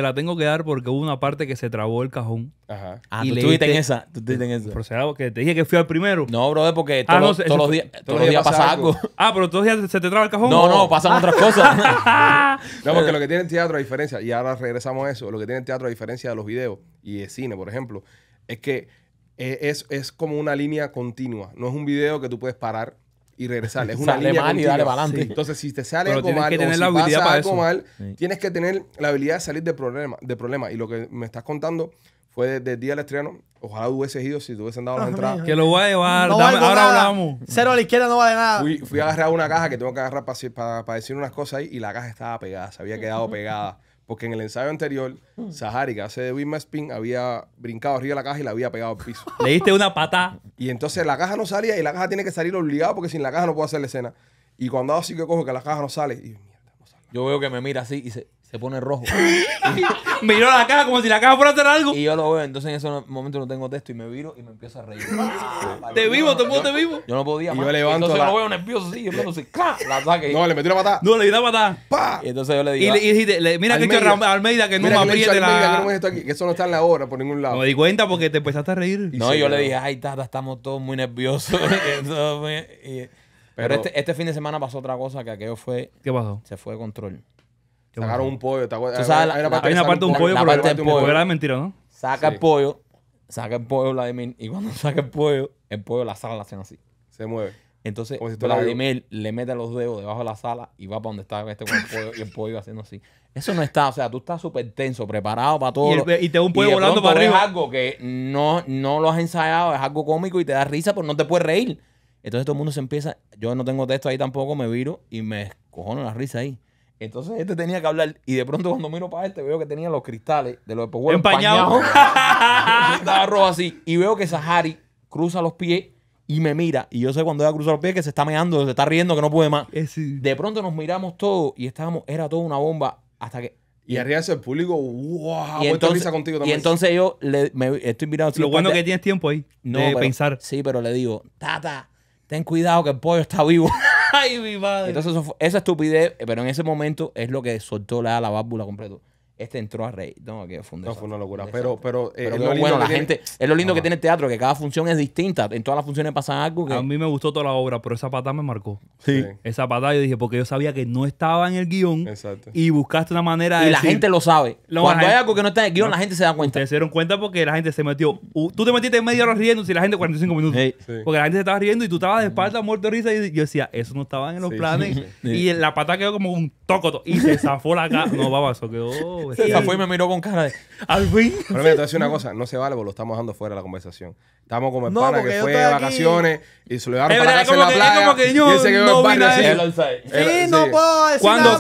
la tengo, que dar porque hubo una parte que se trabó el cajón. Ajá. Ah, y tú estuviste en esa. en esa. te dije que fui al primero. No, brother, porque ah, todos, los días, todos, los días pasa algo. Ah, pero todos los días se te traba el cajón. No, no, pasan otras cosas. [laughs] no, porque lo que tiene el teatro a diferencia, y ahora regresamos a eso, lo que tiene el teatro a diferencia de los videos y de cine, por ejemplo, es que eh, es, es como una línea continua. No es un video que tú puedes parar y regresar. Es una línea mal y dale para adelante. Entonces, si te sale algo mal, o pasa algo mal, tienes que tener la habilidad de salir de problema, de problema. Y lo que me estás contando fue desde día del estreno. Ojalá hubiese ido si te hubiesen dado la ah, entrada. Que lo voy a llevar. ahora hablamos. Cero a la izquierda no vale nada. Fui, a agarrar una caja que tengo que agarrar para, para decir unas cosas ahí y la caja estaba pegada, se había quedado pegada. Porque en el ensayo anterior, mm. Sahari, que hace de Wim Spin, había brincado arriba de la caja y la había pegado al piso. [laughs] Le diste una pata. Y entonces la caja no salía y la caja tiene que salir obligada porque sin la caja no puedo hacer la escena. Y cuando hago así que cojo que la caja no sale, y yo, veo que me mira así y se se pone rojo. [laughs] Miró la caja como si la caja fuera a hacer algo. Y yo lo veo, entonces en ese momento no tengo texto y me viro y me empiezo a reír. Ah, te vivo, te puedo, te vivo. Yo no podía. Y yo levanto. Entonces yo lo veo nervioso, sí, yo no la saque. No, le metí una patada. No, le di una patada. ¡Pa! Y entonces yo le digo. Y, y mira que Almeida que no me apriete la. Que, no aquí, que eso no está en la hora por ningún lado. Me di cuenta porque te empezaste a reír. no, yo le dije, ay, tata, estamos todos muy nerviosos. [laughs] Pero, este, este, fin de semana pasó otra cosa que aquello fue. ¿Qué pasó? Se fue de control. Sacaron un pollo, ¿te acuerdas? hay una parte, de un pollo, pero la parte del pollo. era mentira, ¿no? Saca el pollo, saca el pollo Vladimir, y cuando [laughs] saca el pollo, el pollo la sala la hacen así. Se mueve. Entonces, Vladimir le mete los dedos debajo de la sala y va para donde está este con el pollo y el pollo haciendo así. Eso no está, o sea, tú estás súper tenso, preparado para todo. Y, te ve un pollo volando para arriba. Es algo que no, no lo has ensayado, es algo cómico y te da risa, pero no te puedes reír. Entonces todo el mundo se empieza, yo no tengo texto ahí tampoco, me viro y me cojono la risa ahí. Entonces este tenía que hablar y de pronto cuando miro para este veo que tenía los cristales de los huevos empañados. Empañado. [laughs] estaba rojo así y veo que Sahari cruza los pies y me mira y yo sé cuando ella cruza los pies que se está meando, se está riendo que no puede más. Eh, de pronto nos miramos todos y estábamos era toda una bomba hasta que y, arriba ve el público, wow, y entonces, contigo también. Y entonces yo le, estoy mirando. Lo bueno que tienes tiempo ahí no, de pensar. Sí, pero le digo, Tata, ten cuidado que el pollo está vivo. [laughs] [laughs] Ay, mi madre. Entonces, esa estupidez, pero en ese momento es lo que soltó la, la válvula completo este entró a rey. No, que fue una locura. pero, eh, pero, es lo bueno, la gente, es lo lindo que tiene el teatro, que cada función es distinta. En todas las funciones pasa algo. A mí me gustó toda la obra, pero esa patada me marcó. Sí. Esa patada yo dije, porque yo sabía que no estaba en el guión. Exacto. Y buscaste una manera de. Y la gente lo sabe. Cuando hay algo que no está en el guión, la gente se da cuenta. Se dieron cuenta porque la gente se metió. Tú te metiste en medio hora riendo si la gente 45 minutos. Porque la gente se estaba riendo y tú estabas de espalda muerto de risa. Y yo decía, eso no estaba en los planes. [laughs] Y la patada quedó como un toco. Y se zafó la cara. [laughs] No, baba, eso quedó güey. y me miró con cara de. ¡Al fin! Pero mira, te voy a decir una cosa: no se vale porque lo estamos dejando fuera de la conversación. Estamos como el no, pana que fue de vacaciones y se le llevaron para la casa la playa. como que se no en el Sí, no puedo decir. ¿Cuándo?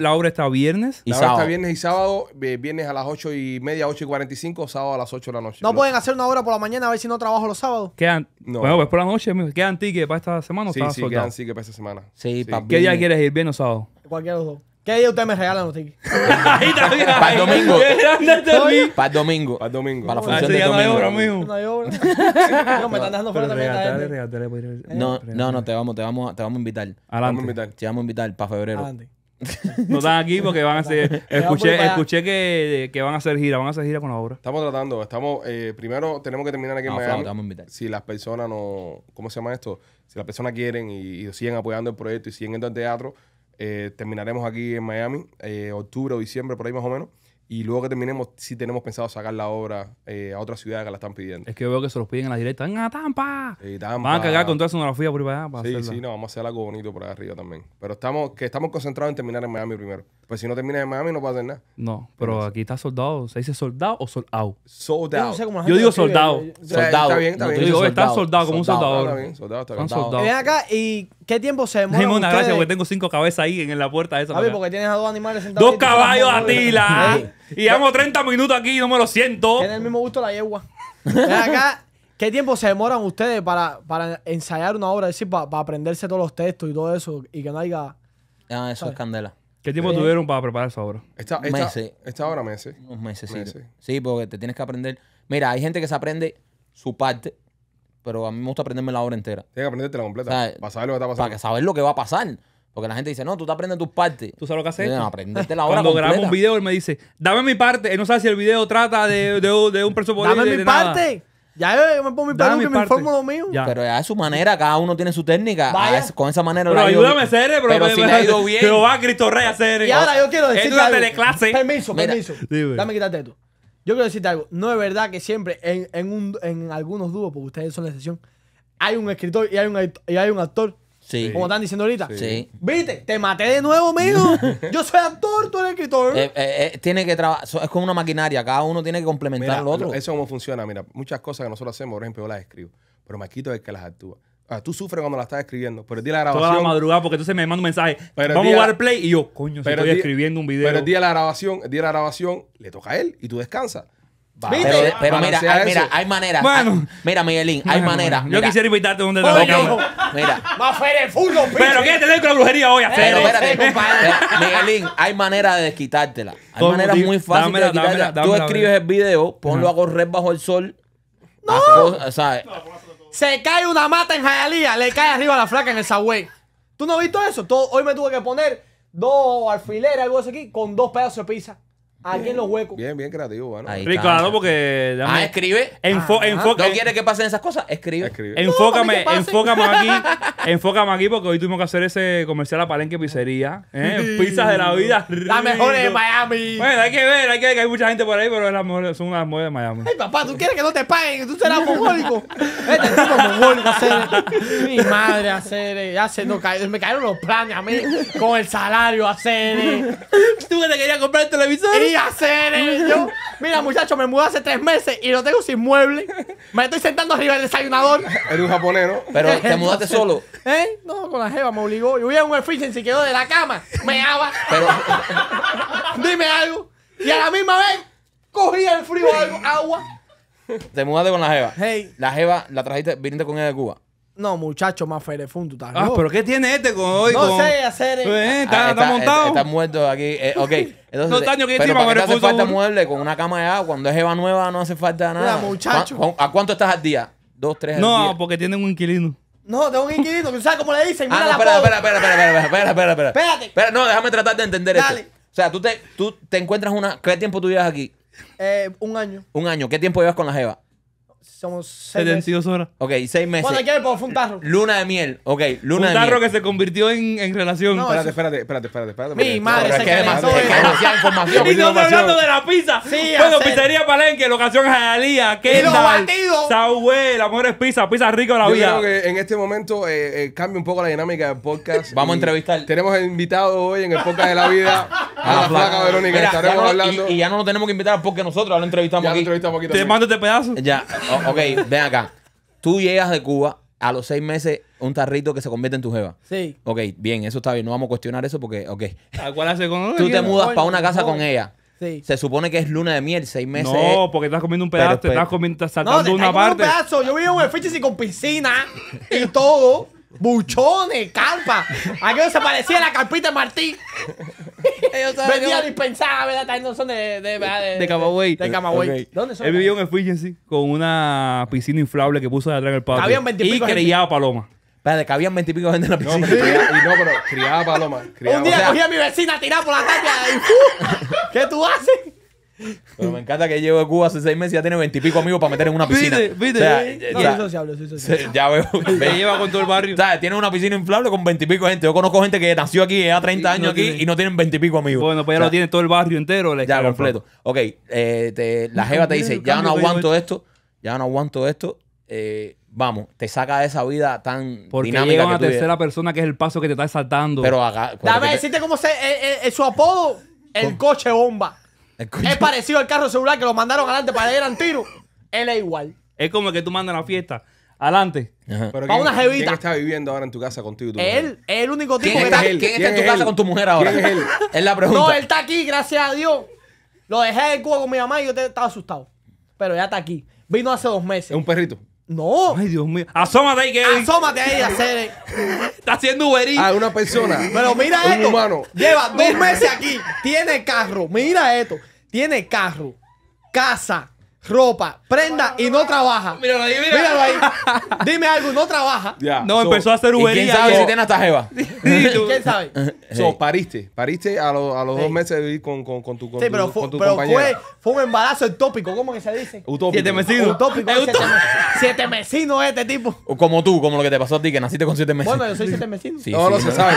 La obra está viernes y sábado. Está viernes y sábado, viernes a las ocho y media, ocho y cinco sábado a las 8 de la noche. No pueden hacer una hora por la mañana a ver si no trabajo los sábados. Quedan. Bueno, pues por la noche, quedan tickets para esta semana o Sí, sí, quedan tickets para esta semana. Sí, ¿Qué día quieres ir? ¿Viernes o sábado? Cualquiera de los dos. ¿Qué día ustedes me regalan los Para [laughs] el domingo. Para el domingo. Para domingo. Para la ah, función de domingo. No hay obra, [laughs] No No, no, no, te vamos, te vamos, te vamos a invitar. invitar. Te vamos a invitar para febrero. [laughs] No están aquí porque van a hacer. escuché escuché que, que van a hacer gira, van a hacer gira con la obra. Estamos tratando, estamos. Eh, primero tenemos que terminar aquí en Si las personas no. ¿Cómo se llama esto? Si las personas quieren y, y siguen apoyando el proyecto y siguen yendo al teatro, eh, terminaremos aquí en Miami, eh, octubre o diciembre, por ahí más o menos. Y luego que terminemos, sí tenemos pensado sacar la obra eh, a otra ciudad que la están pidiendo. Es que veo que se los piden en la directa. ¡Venga, Tampa! Tampa. Van a cagar con toda sonografía por ahí para allá. sí, sí, no, vamos a hacer algo bonito por ahí arriba también. Pero estamos que estamos concentrados en terminar en Miami primero. Pues si no terminas en Miami no pueden hacer nada. No, pero aquí está soldado. ¿Se dice soldado o sold out? Yo, yo digo soldado. soldado. Está bien, está bien. Yo digo, está soldado como un soldado. Está bien, soldado, está bien. Soldado. Ven acá y ¿qué tiempo se demora? Dime una gracia porque tengo cinco cabezas ahí en la puerta esa. A ver, porque tienes a dos animales sentados. Dos caballos a y llevamos 30 minutos aquí no me lo siento. Tiene el mismo gusto la yegua. acá, ¿qué tiempo se demoran ustedes para, para ensayar una obra? Es decir, para, aprenderse todos los textos y todo eso y que no haya... Ah, eso es candela. ¿Qué tiempo tuvieron para preparar esa obra? Esta, esta, Meses. esta obra, meses. Unos meses. Sí, porque te tienes que aprender. Mira, hay gente que se aprende su parte, pero a mí me gusta aprenderme la obra entera. Tienes que la completa. para saber lo que está Para saber lo que va a pasar. Porque la gente dice, no, tú te aprendes tus partes. ¿Tú sabes lo que haces? No, aprendiste la hora Cuando grabamos un video, él me dice, dame mi parte. Él no sabe si el video trata de, de, un presupuesto. ¡Dame de, mi parte! Ya eh, yo me pongo mi parte y me informo lo mío. Pero ya es su manera, cada uno tiene su técnica. Vaya, ah, con esa manera. Pero ayúdame, a Cere, pero, me, si me, ha ido bien. Pero va a Cristo Rey a Y ahora yo quiero decirte. Algo. De clase. Permiso, permiso. Dime. Dame quítate tú. Yo quiero decirte algo. No es verdad que siempre en, en, un, en algunos dúos, porque ustedes son la excepción, hay un escritor y hay un, y hay un actor Sí. Como están diciendo ahorita. ¿Viste? Te maté de nuevo, mijo. [laughs] Yo soy actor, tú eres escritor. Eh, eh, eh, tiene que trabajar. Es como una maquinaria. Cada uno tiene que complementar al otro. Eso es como funciona. Mira, muchas cosas que nosotros hacemos, por ejemplo, yo las escribo. Pero Maquito es el que las actúa. Ah, tú sufres cuando la estás escribiendo. Pero el día de la grabación. Toda la madrugada, porque entonces me manda un mensaje. Vamos a jugar play. Y yo, coño, si estoy escribiendo un video. Pero el día de la grabación, el día de la grabación, le toca a él y tú descansas. Pero, mira, hay, mira, hay manera. mira, Miguelín, hay maneras manera. Yo quisiera invitarte a un detalle. Mira. Más furlo, Pero ¿qué te con la brujería hoy? Pero espérate, compadre. Miguelín, hay manera de desquitártela. Hay maneras muy fáciles de quitártela. Tú escribes el video, ponlo a correr bajo el sol. No. Se cae una mata en Jayalía, le cae arriba a la flaca en el subway. ¿Tú no has visto eso? hoy me tuve que poner dos alfileres, algo así aquí, con dos pedazos de pizza. Aquí en los huecos. Bien, bien creativo, bueno. Ahí porque. Ah, escribe. Enfo- ah, ¿No quiere que pasen esas cosas? Escribe. Enfócame, enfócame aquí, [laughs] enfócame aquí porque hoy tuvimos que hacer ese comercial a Palenque Pizzería. ¿eh? Pizzas de la vida. La mejor de Miami. Bueno, hay que ver, hay que ver que hay mucha gente por ahí, pero son las mejores de Miami. Ay, papá, ¿tú quieres que no te paguen? ¿Tú serás [laughs] mongólico? Este tipo mongólico, hacer. Mi madre, hacer. Eh, ya se nos cae- me cayeron los planes a mí con el salario, hacer. Eh. [laughs] Tú que te querías comprar el televisor hacer Mira, muchacho, me mudé hace tres meses y no tengo sin mueble. Me estoy sentando arriba del desayunador. Eres un japonero. Pero te mudaste solo. ¿Eh? No, con la jeva me obligó. Yo voy a un si quedó de la cama. Me daba. Dime algo. Y a la misma vez cogí el frío algo, agua. Te mudaste con la jeva. Hey. La jeva la trajiste, viniste con ella de Cuba. No, muchacho, más ferefundo. tal. Ah, pero ¿qué tiene este con hoy? No sé hacer. Eh. Eh, ah, está, montado. Está, muerto aquí. Eh, ok. [laughs] Entonces, tiene pero ¿para qué te hace falta mueble con una cama de agua. Cuando es Eva nueva no hace falta nada. Mira, muchacho. ¿A cuánto estás al día? ¿Dos, tres al día? No, porque tienen un inquilino. No, tengo un inquilino, sabes cómo le dicen. Ah, Mira Ah, espera, espera, espera, espera, espera, espera, espera, Espérate. no, déjame tratar de entender Dale. esto. O sea, tú te, tú te encuentras una... ¿Qué tiempo tú llevas aquí? Eh, un año. Un año. ¿Qué tiempo llevas con la jeva? somos 72 horas. Ok, seis meses. Cuando quieres, pues fue un tarro. Luna de miel. Ok, luna un tarro que se convirtió en, en relación. espérate, espérate, espérate, espérate, espérate. Mi madre, se es que información. Y no hablando de la pizza. Sí, bueno, pizzería Palenque, locación Jalía, Batido. Sauwe, la mujer es pizza, pizza rica la vida. Yo creo que en este momento eh, eh, cambia un poco la dinámica del podcast. Vamos a entrevistar. Tenemos invitado hoy en el podcast de la vida [laughs] a la placa Verónica. Estaremos hablando. Y ya no lo tenemos que invitar porque nosotros lo entrevistamos aquí. Te mando este pedazo. Ya. Oh, ok, [laughs] ven acá. Tú llegas de Cuba, a los seis meses, un tarrito que se convierte en tu jeva. Sí. Ok, bien, eso está bien. No vamos a cuestionar eso porque, ok. Ah, Tú te mudas para una casa con ella. Sí. Se supone que es luna de miel, seis meses. No, porque estás comiendo un pedazo, te estás comiendo, saltando no, una parte. un pedazo. Yo vivo en un y con piscina y todo buchones, carpa. Aquello se parecía a la carpita de Martín. Venía dispensada, ¿verdad? También no son de... De, de, de Camagüey. De Camagüey. ¿Dónde son? Él vivía en efficiency con una piscina inflable que puso detrás del patio. Habían 20 y criaba paloma. Espérate, que habían veintipico gente en la piscina. [laughs] y no, pero criaba paloma. Un día cogía cogí a mi vecina tirada por la tapia y ¡uh! ¿Qué tú haces? Pero me encanta que llevo a Cuba hace seis meses y ya tiene veintipico amigos para meter en una piscina. Eh, ya, soy sociable, veo. [laughs] Me lleva con todo el barrio. O sea, tiene una piscina inflable con veintipico gente. Yo conozco gente que nació aquí, lleva 30 años aquí y no tienen veintipico amigos. Bueno, pues ya lo tiene todo el barrio entero. La ya, completo. Ok, eh, la jeva te dice, ya no aguanto esto, ya no aguanto esto. Eh, vamos, te saca de esa vida tan Porque dinámica llega una tercera persona que es el paso que te está saltando. Pero acá... cómo se... su apodo, el coche bomba. Es parecido al carro celular que lo mandaron adelante para ir al tiro. Él es igual. Es como que tú mandas la fiesta. Adelante. Pero una jevita. ¿Quién está viviendo ahora en tu casa contigo? Él es el único tipo que está, quién está en tu casa con tu mujer ahora? [laughs] es la pregunta. No, él está aquí, gracias a Dios. Lo dejé en Cuba con mi mamá y yo estaba asustado. Pero ya está aquí. Vino hace dos meses. Es un perrito. No. Ay, Dios mío. Asómate ahí, que. Asómate ahí, hacer. Está haciendo Uberín. A una persona. [laughs] Pero mira un esto. Humano. Lleva dos meses aquí. Tiene carro. Mira esto. Tiene carro, casa, ropa, prenda y no trabaja. Míralo ahí, míralo. míralo ahí. [laughs] Dime algo, no trabaja. No, empezó a hacer ¿y ¿Quién sabe si tiene hasta Jeva? [laughs] ¿Quién sabe? [laughs] So, pariste. Pariste a, los- a los dos meses de vivir con, con, con tu, con Sí, pero, fue, pero fue, fue un embarazo utópico ¿cómo que se dice? Utópico. Siete mesinos Utópico. siete mesinos este tipo. Como tú, como lo que te pasó a ti, que naciste con siete mesinos Bueno, yo soy siete mesinos No, sí, no se sabe,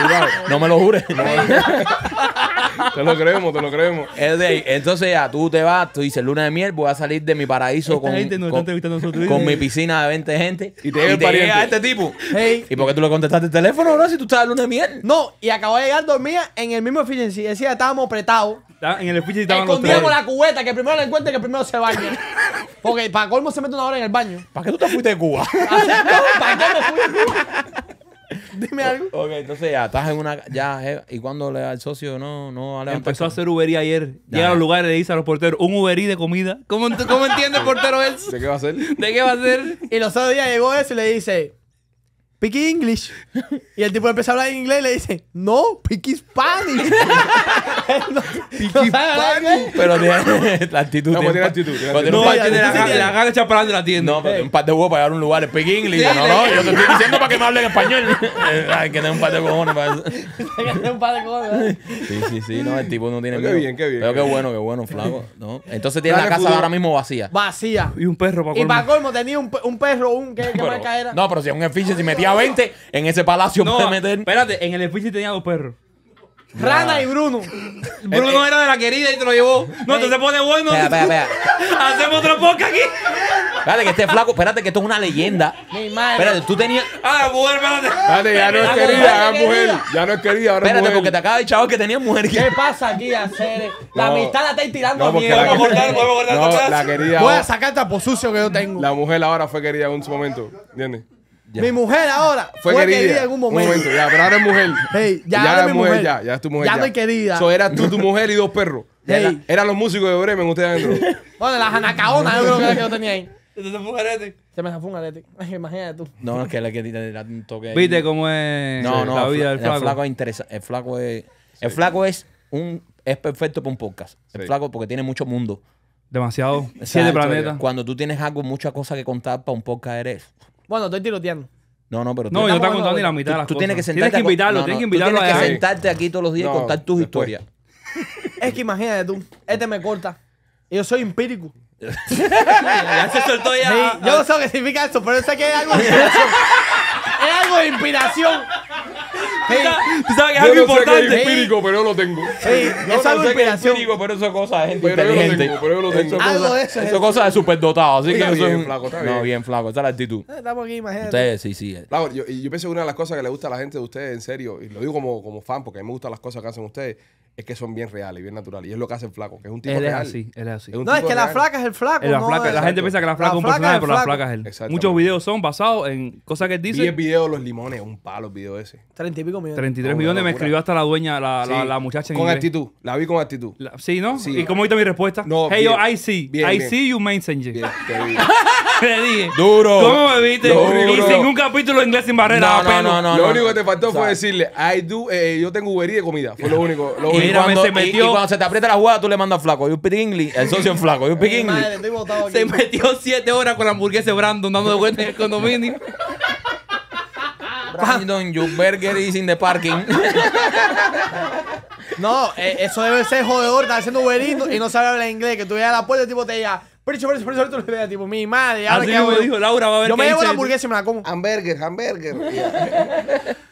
No me lo jures. Te lo creemos, te lo creemos. Entonces ya, tú te vas, tú dices luna de miel, voy a salir de mi paraíso con, ¿eh? mi piscina de 20 gente. Y te, llega a este tipo. ¿Y por qué tú le contestaste el teléfono, ahora Si tú estabas luna de miel. No, y acabó de llegar dormía en el mismo efficiency. Decía, estábamos apretados. En el efficiency Escondíamos la cubeta, que primero la encuentre que primero se bañe. [laughs] Porque para colmo se mete una hora en el baño. ¿Para qué tú te fuiste de Cuba? ¿Para qué me de Cuba? [laughs] Dime algo. Ok, entonces ya, estás en una. Ya, eh, y cuando le da al socio no, no Empezó a hacer Uberí ayer. Llega a los lugares y le dice a los porteros, un Uberí de comida. ¿Cómo, cómo entiende el portero eso? ¿De qué va a ser? ¿De qué va a ser? Y los otros días llegó eso y le dice, Piqui English. Y el tipo empieza a hablar en inglés y le dice, no, Piqui Spanish. [laughs] Spanish. Pero tiene la actitud. No, tiene la la gana para adelante la tienda. No, pero un par de huevos para llegar a un lugar. Piqui English. No, no, yo te estoy diciendo para que me hablen español. Hay [laughs] que tener un par de cojones para eso. Hay que tener un par de cojones. Sí, sí, sí. No, el tipo no tiene miedo. Qué bien, qué bien. Pero qué bueno, qué bueno, flaco. No. Entonces tiene la casa ahora mismo vacía. Vacía. Y un perro para colmo. Y para colmo tenía un perro, un... ¿Qué marca era? No, pero si es un efigie, si metía 20, en ese palacio no, Espérate, en el edificio tenía dos perros. Rana y Bruno. Bruno era de la querida y te lo llevó. No, entonces se pone bueno. [laughs] Hacemos otra poca aquí. Espérate, que este flaco, espérate, que esto es una leyenda. Mi madre. Espérate, tú tenías. Ah, mujer, espérate. Espérate, ya no es ah, querida, ahora mujer. Ya no es querida, ahora Espérate, porque te acaba de chavo que tenías mujer. ¿Qué pasa aquí, hacer? La amistad la estáis tirando no, a La, cortar, no, la querida. Voy a sacar tapo sucio que yo tengo. La mujer ahora fue querida en su momento, ¿entiendes? Mi mujer ahora fue, querida, en algún momento. ya, pero ahora es mujer. ya, es mujer, Ya, ya es tu mujer. Ya, estoy querida. Eso era tú, tu mujer y dos perros. eran los músicos de Bremen, ustedes adentro. [laughs] bueno, las anacaonas, yo creo que no yo tenía ahí. se fue Se me zafó un [laughs] Imagínate tú. No, es que la que te toque. ¿Viste cómo es la vida del flaco? El flaco es interesante. El flaco es. El flaco es un. Es perfecto para un podcast. El flaco porque tiene mucho mundo. Demasiado. Siete planetas. Cuando tú tienes algo, muchas cosas que contar para un podcast eres. Bueno, estoy tiroteando. No, no, pero tú, No, yo te he contando ni la mitad de las tú tienes que invitarlo, tienes que Tú tienes que sentarte aquí todos los días y contar tus historias. Es que imagínate tú, este me corta. yo soy empírico. [laughs] Ya se soltó ya. yo no sé qué significa eso, pero sé que es algo de inspiración. es algo de inspiración. ¿Tú sabes que es algo importante? empírico, pero yo lo tengo. es algo sé pero eso es cosa de gente inteligente. pero yo lo tengo. Eso, eso, es cosa de superdotado. Así que No, bien flaco. Esa es la actitud. Eh, estamos aquí, imagínate. Ustedes, sí, sí. claro eh. yo, yo pienso que una de las cosas que le gusta a la gente de ustedes, en serio, y lo digo como, como fan, porque a mí me gustan las cosas que hacen ustedes, es que son bien reales, bien naturales. Y es lo que hace el flaco, que es un tipo él real. Es así, él así. no, es que la flaca es el flaco. Eh, la, gente piensa que la flaca es un personaje, pero la flaca es él. Muchos videos son basados en cosas que él dice. 10 videos Los Limones, un palo el video ese. treinta y pico millones. 33 millones me escribió hasta la dueña, la, la muchacha en Con actitud, la vi con actitud. sí, ¿no? ¿Y cómo viste mi respuesta? No, hey, yo, I see. I see you messenger. Bien, [laughs] Le dije. Duro. ¿Cómo me viste? Y sin un capítulo de inglés sin barrera. No, no, no, Lo único que te faltó fue decirle, I do, eh, yo tengo Uber de comida. Fue lo único. y, Cuando, se te aprieta la jugada, tú le mandas flaco. y un English. El socio en flaco. pick eh, English. se metió siete horas con la hamburguesa Brandon dando de vuelta en el condominio. Brandon, your burger is in the parking. no, eh, eso debe ser jodedor. Está haciendo Uber y no sabe hablar inglés. Que tú veas a la puerta y el tipo te diga... Por eso, por eso, por eso, tú le veas, tipo, mi madre. Ahora Así dijo Laura, va a ver. Yo me llevo la hamburguesa y me la como. Hamburger, hamburger. [laughs]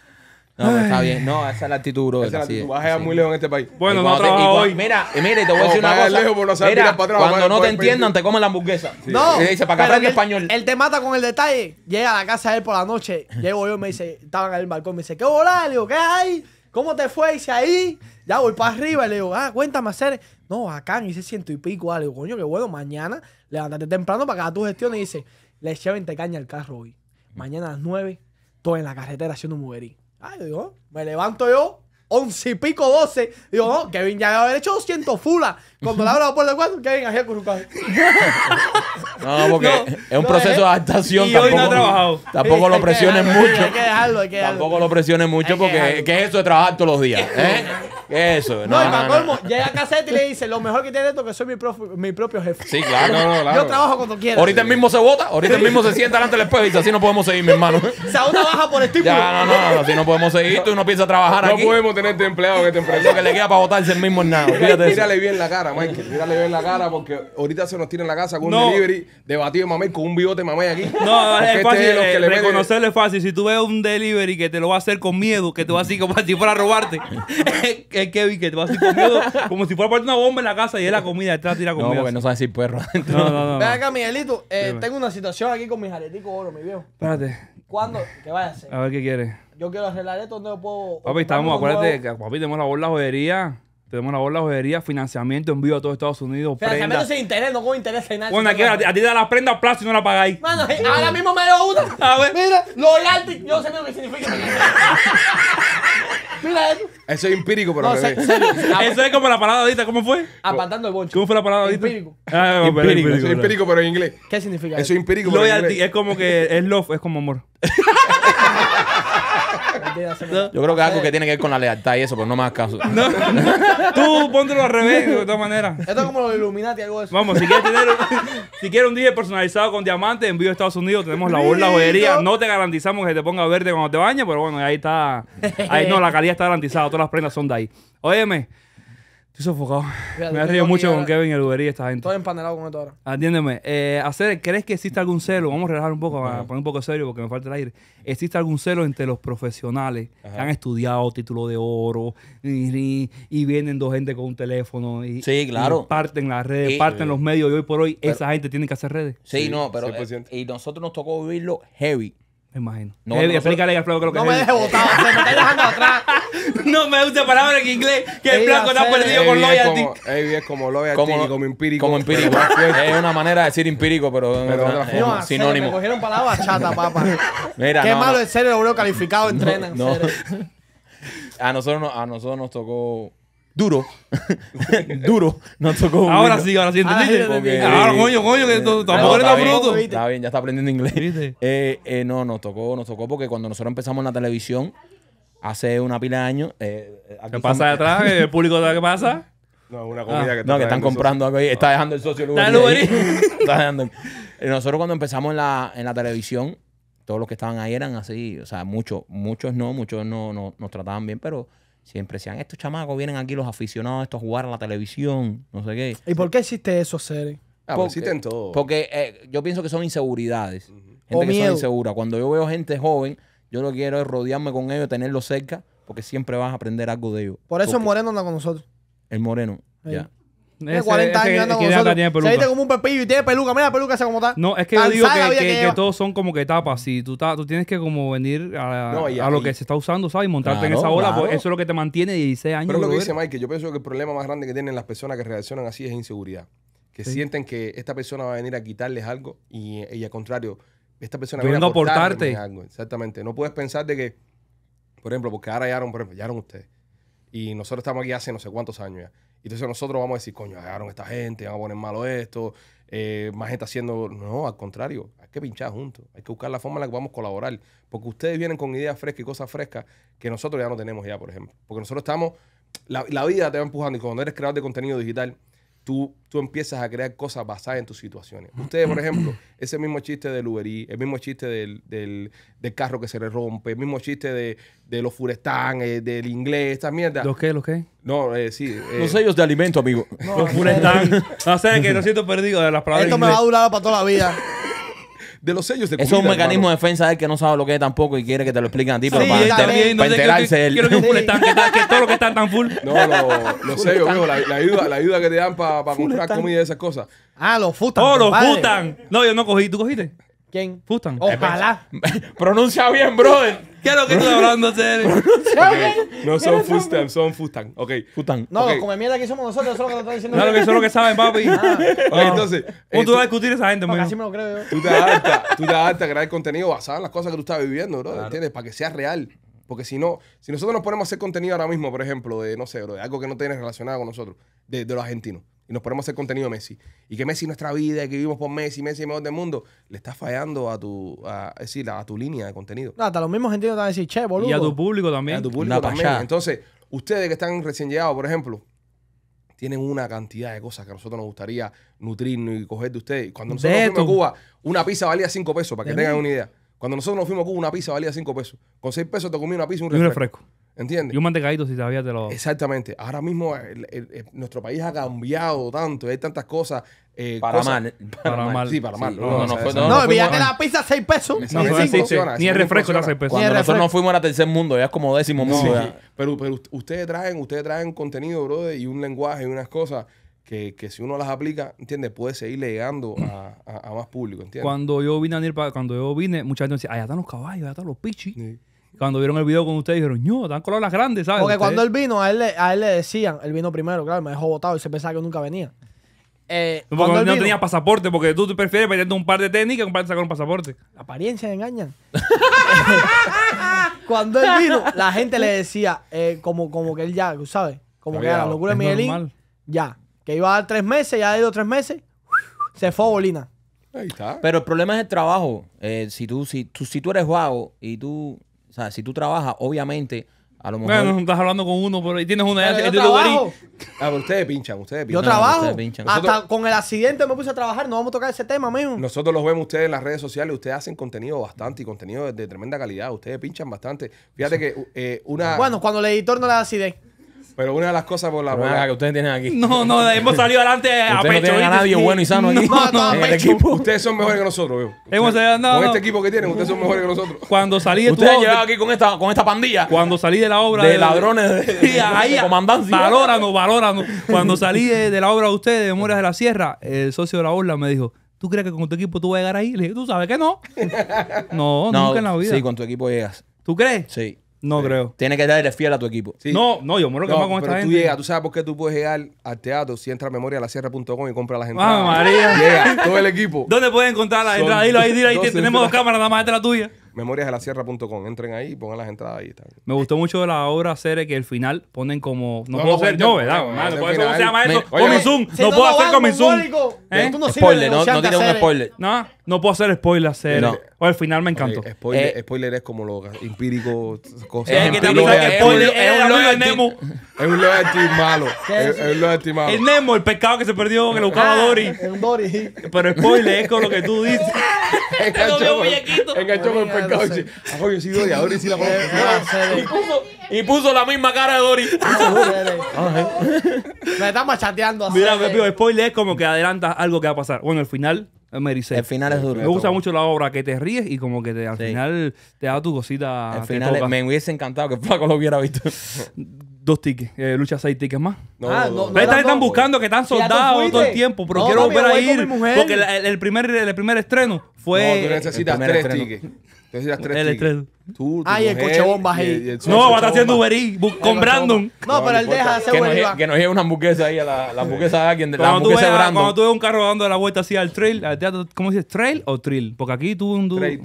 No, está bien. No, esa es la actitud, bro. Esa es la actitud. Vas muy lejos en este país. Bueno, no trabajo hoy. Mira, mira, te voy a decir una cosa. mira, cuando no te entiendan, te comen la hamburguesa. No. dice, para que aprenda español. Él te mata con el detalle. Llega a la casa de él por la noche. Llego yo y me dice, estaban en el balcón. Me dice, ¿qué hola? Le digo, ¿qué hay? ¿Cómo te fue? Dice, ahí. Ya voy para arriba. y Le digo, ah, cuéntame hacer. No, bacán, hice ciento y pico, algo, coño, qué bueno, mañana levántate temprano para que hagas tu gestión y dice, le eché 20 caña al carro hoy. Mm. Mañana a las 9, todo en la carretera haciendo un mujerí. Ay, digo, me levanto yo, once y pico, doce. Digo, no, Kevin ya debe haber hecho 200 fulas. Cuando le la por el cuarto, Kevin hacía con [laughs] No, porque es un proceso de adaptación. Y tampoco, no ha trabajado. Tampoco lo presiones mucho. Hay que dejarlo, hay que Tampoco lo presiones mucho porque ¿qué es eso de trabajar todos los días? ¿eh? [laughs] Eso, no. No, y para colmo, llega Cassette y le dice: Lo mejor que tiene esto es que soy mi, mi propio jefe. Sí, claro, claro, Yo trabajo cuando quiera. Ahorita el mismo se vota, ahorita el mismo se sienta delante del espejo y dice: Así no podemos seguir, mi hermano. O [laughs] sea, una baja por estímulo. Ya, no, no, no, así no podemos seguir. Tú no piensas trabajar no aquí. No podemos tenerte este empleado que te emprende. que le queda para votarse el mismo en nada. Fíjate. Mírale bien la cara, Michael. Mírale bien la cara porque ahorita se nos tiene en la casa con un delivery debatido de mamey con un bigote mamey aquí. No, este es fácil. es eh, reconocerle es fácil. Si tú ves un delivery que te lo va a hacer con miedo, que te va así como si fuera a robarte. [laughs] es Kevin que te va así miedo [laughs] como si fuera parte una bomba en la casa y es la comida detrás tira comida. No, porque no decir perro No, no, no. Ven acá, Miguelito. Eh, tengo una situación aquí con mis areticos oro, mi viejo. Espérate. ¿Cuándo? ¿qué vaya a hacer. A ver qué quieres. Yo quiero arreglar esto donde yo puedo. Papi, estamos, acuérdate, que, papi, tenemos la bola de jodería. Tenemos la bola de jodería, financiamiento, envío a todos Estados Unidos. Financiamiento prenda. sin interés, no con interés en nada. Bueno, aquí, a, ti te dan las prendas plazo y no la pagáis. Mano, ahora mismo me lo una. [laughs] A ver. Mira, Yo no sé lo que significa. [laughs] Eso es empírico, pero no, [laughs] Eso es como la palabra ahorita, ¿cómo fue? Apartando el boncho. ¿Cómo fue la palabra ahorita? Ah, empírico. empírico. Eso es empírico, pero en inglés. ¿Qué significa eso? es empírico, Es como que es love, es como amor. [laughs] Yo creo que es algo que tiene que ver con la lealtad y eso, pero pues no más caso. Tú póntelo al revés, de todas maneras. Esto es como los Illuminati, algo de eso. Vamos, si quieres tener un, si quieres un DJ personalizado con diamantes, envío a Estados Unidos, tenemos la burla joyería. No te garantizamos que te ponga verde cuando te bañes, pero bueno, ahí está. Ahí no, la calidad está garantizada, todas las prendas son de ahí. Óyeme. Estoy sofocado. me he río mucho con Kevin el Uber y esta gente. Estoy empanelado con esto ahora. Atiéndeme. Eh, ¿Crees que existe algún celo? Vamos a relajar un poco, a poner un poco serio porque me falta el aire. ¿Existe algún celo entre los profesionales que han estudiado título de oro y, vienen dos gente con un teléfono y, sí, claro. parten las redes, parten los medios y hoy por hoy esa gente tiene que hacer redes? Sí, no, pero eh, y nosotros nos tocó vivirlo heavy. Me imagino. No, eh, no explícale flaco lo que no me deje botado, se me está dejando [laughs] atrás. no me use palabras en inglés, que el flaco ha perdido con loyalty. Ey, es como loyalty como, empírico. Como empírico. es una manera de decir empírico, pero, pero otra No, sinónimo. Me cogieron palabras chata, [laughs] papá. Mira, Qué malo es ser el calificado entrenan. [laughs] A nosotros, a nosotros nos tocó duro, [laughs] duro, nos tocó. Ahora sí, ahora sí, ¿entendiste? Ah, ahora, coño, coño, que tampoco eres bruto. Está bien, ya está aprendiendo inglés. Eh, eh, no, nos tocó, nos tocó porque cuando nosotros empezamos en la televisión, hace una pila de años. Eh, eh ¿Qué pasa de atrás? ¿El [laughs] público sabe qué pasa? No, una comida ah. que, no, que están comprando algo ahí. Está dejando el socio Uber. Está Nosotros cuando empezamos en la, en la televisión, todos los que estaban ahí eran así. O sea, muchos, muchos no, muchos no, no nos trataban bien, pero Siempre decían, estos chamacos vienen aquí los aficionados estos a jugar a la televisión, no sé qué. ¿Y por qué existe eso, Cere? Ah, pues porque, existen todo. Porque eh, yo pienso que son inseguridades. Gente que insegura. Cuando yo veo gente joven, yo lo que quiero es rodearme con ellos, tenerlos cerca, porque siempre vas a aprender algo de ellos. Por eso el Moreno anda con nosotros. El Moreno, ya. 40 años como un pepillo y tiene peluca. Mira la peluca esa como está. No, es que yo digo que, todos son como que tapas Y tú, tú tienes que como venir a, lo que se está usando, ¿sabes? Y montarte en esa ola. Pues, eso es lo que te mantiene 16 años. Pero lo que dice Mike, yo pienso que el problema más grande que tienen las personas que reaccionan así es inseguridad. Que sienten que esta persona va a venir a quitarles algo y, al contrario, esta persona va a aportarte algo. Exactamente. No puedes pensar de que, por ejemplo, porque ahora ya por ustedes. Y nosotros estamos aquí hace no sé cuántos años ya entonces nosotros vamos a decir, coño, agarraron esta gente, van a poner malo esto, eh, más gente haciendo. No, al contrario, hay que pinchar juntos, hay que buscar la forma en la que vamos a colaborar. Porque ustedes vienen con ideas frescas y cosas frescas que nosotros ya no tenemos ya, por ejemplo. Porque nosotros estamos. La, la vida te va empujando y cuando eres creador de contenido digital, tú, tú empiezas a crear cosas basadas en tus situaciones. Ustedes, por ejemplo, [clears throat] ese mismo chiste del Uberí, el mismo chiste del, del, del, carro que se le rompe, el mismo chiste de, de los furestán, eh, del inglés, esta mierda. ¿Los qué? ¿Los qué? No, eh, sí. Eh. Los sellos de alimento, amigo. los furestán. [laughs] No sé, que no siento perdido de las palabras. Esto me va a durar para toda la vida de los sellos de comida. Eso es un mecanismo de defensa de él que no sabe lo que es tampoco y quiere que te lo expliquen a ti, pero para, enterarse él. Quiero que un full que, está, que todo que está tan full. No, los [laughs] sellos, la, ayuda, la ayuda que te dan para comprar comida y esas cosas. Ah, los futan. Oh, los futan. No, yo no cogí. ¿Tú cogiste? ¿Quién? Futan. Ojalá. [laughs] Pronuncia bien, brother. ¿Qué es lo que estás hablando, [laughs] [laughs] No son Fustan, son Fustan. Ok. Fustan. No, como come mierda que somos nosotros, eso es lo que nos diciendo. Claro que eso es lo que saben, papi. [laughs] Ah. entonces. ¿Cómo tú vas a discutir esa gente, Porque así me lo creo yo. Tú te adaptas, tú te adaptas a crear contenido basado en las cosas que tú estás viviendo, bro, ¿entiendes? Para que sea real. Porque si no, si nosotros nos ponemos a hacer contenido ahora mismo, por ejemplo, de, no sé, bro, de algo que no tiene relacionado con nosotros, de los argentinos y nos ponemos a hacer contenido Messi y que Messi es nuestra vida que vivimos por Messi, Messi es mejor del mundo, le está fallando a tu, a, tu línea de contenido. nada hasta los mismos sentido te van a decir, che, boludo. Y a tu público también. A tu público también. Entonces, ustedes que están recién llegados, por ejemplo, tienen una cantidad de cosas que a nosotros nos gustaría nutrirnos y coger de ustedes. Cuando nosotros fuimos a Cuba, una pizza valía 5 pesos, para que tengan una idea. Cuando nosotros nos fuimos a Cuba, una pizza valía 5 pesos. Con 6 pesos te comí una pizza un refresco. Y un refresco. ¿Entiendes? Y un mantecadito si todavía te lo... Exactamente. Ahora mismo nuestro país ha cambiado tanto, hay tantas cosas. Eh, para, Mal, para, mal. Sí, para mal. No, no, no, no que la pizza a 6 pesos. ni el refresco era seis 6 pesos. Cuando nosotros no fuimos al tercer mundo, ya es como décimo mundo. pero, pero ustedes traen, ustedes traen contenido, brother, y un lenguaje y unas cosas que, que si uno las aplica, ¿entiendes? Puede seguir llegando a, a, más público, ¿entiendes? Cuando yo vine a venir cuando yo vine, mucha gente me decía, allá están los caballos, allá están los pichis. Cuando vieron el video con ustedes dijeron, no, están con las grandes, ¿sabes? Porque cuando él vino, a él, le, él le decían, él vino primero, claro, me dejó botado, y se pensaba que nunca venía. Eh, no, él no tenía pasaporte, porque tú te prefieres meterte un par de técnicas que un par un pasaporte. apariencia engañan. [laughs] cuando él vino, la gente le decía, eh, como, como que él ya, ¿sabes? Como que era la locura de Miguelín, ya. Que iba a dar tres meses, ya ha ido tres meses, se fue a Bolina. Ahí está. Pero el problema es el trabajo. Eh, si, tú, si, tú, si tú eres vago y tú o sea, si tú trabajas, obviamente, a lo mejor. Bueno, estás hablando con uno, pero ahí tienes una de ah, trabajo. ustedes pinchan, ustedes pinchan. Yo trabajo. Hasta con el accidente me puse a trabajar, no vamos a tocar ese tema, mismo Nosotros los vemos ustedes en las redes sociales, ustedes hacen contenido bastante y contenido de, tremenda calidad, ustedes pinchan bastante. Fíjate que eh, una. Bueno, cuando el editor no le da accidente. Pero una de las cosas por la que ustedes tienen aquí. No, no, hemos salido adelante [laughs] a pecho. No tienen a nadie bueno y sano [laughs] No, el equipo. Ustedes son mejores que nosotros, Hemos con este equipo que tienen, ustedes son mejores que nosotros. Cuando salí de Ustedes aquí con esta, con esta pandilla. Cuando salí de la obra. De, ladrones de, de, comandancia. Valóranos, valóranos. Cuando salí de, la obra de ustedes, de Memorias de la Sierra, el socio de la orla me dijo, ¿Tú crees que con tu equipo tú vas a llegar ahí? Le dije, tú sabes que no. [laughs] no, no, nunca en la vida. Sí, con tu equipo llegas. ¿Tú crees? Sí. No creo. Tienes que darle fiel a tu equipo. No, no, yo muero que más con esta tú gente. Llegas, tú sabes por qué tú puedes llegar al teatro si entras a memoria la sierra.com y compra las ah, entradas. Ah, María. Llega todo el equipo. ¿Dónde puedes encontrar las entradas? Dilo ahí, dilo ahí. Tenemos dos cámaras nada más, esta la tuya memoriasdelasierra.com. Entren ahí y pongan las entradas ahí. También. Me gustó mucho de la obra serie que el final ponen como. No, puedo hacer yo, ¿verdad? No, ¿Cómo se llama eso? Zoom No puedo hacer mi ¿Eh? Spoiler, no tiene un spoiler. No, no puedo hacer spoiler serie. O el final me encantó. Eh, spoiler es como lo empírico. Cosas es que spoiler es un lobo de Nemo. Es un lobo de malo. [laughs] Es un lobo de malo. El Nemo, el pescado que se perdió que lo buscaba ah, Dory. Dory. Pero spoiler es con lo que tú dices. [laughs] Enganchó con el y puso, la misma cara de Dori. Me ah, [laughs] ah, estamos machateando así. Mira, me spoiler es como que adelantas algo que va a pasar. Bueno, el final eh, El final es duro. Me gusta mucho la obra que te ríes y como que al final te da tu cosita. me hubiese encantado que Paco lo hubiera visto. [laughs] dos tickets, eh, lucha seis tickets más. ah, no, están, buscando que están soldados todo el tiempo, pero quiero volver a ir. Porque el, primer, el primer estreno fue. No, tú necesitas tres tickets. Necesitas tres el Estreno. Tú, Ay, el coche bomba ahí. Y no, va a estar haciendo Uberí con Brandon. No, pero él deja hacer Uberí. Que nos lleve una hamburguesa ahí, a la, la hamburguesa de alguien. La hamburguesa Brandon. Cuando tú ves un carro dando la vuelta así al trail, al teatro, ¿cómo dices? ¿Trail o trail? Porque aquí tuve un. Trail,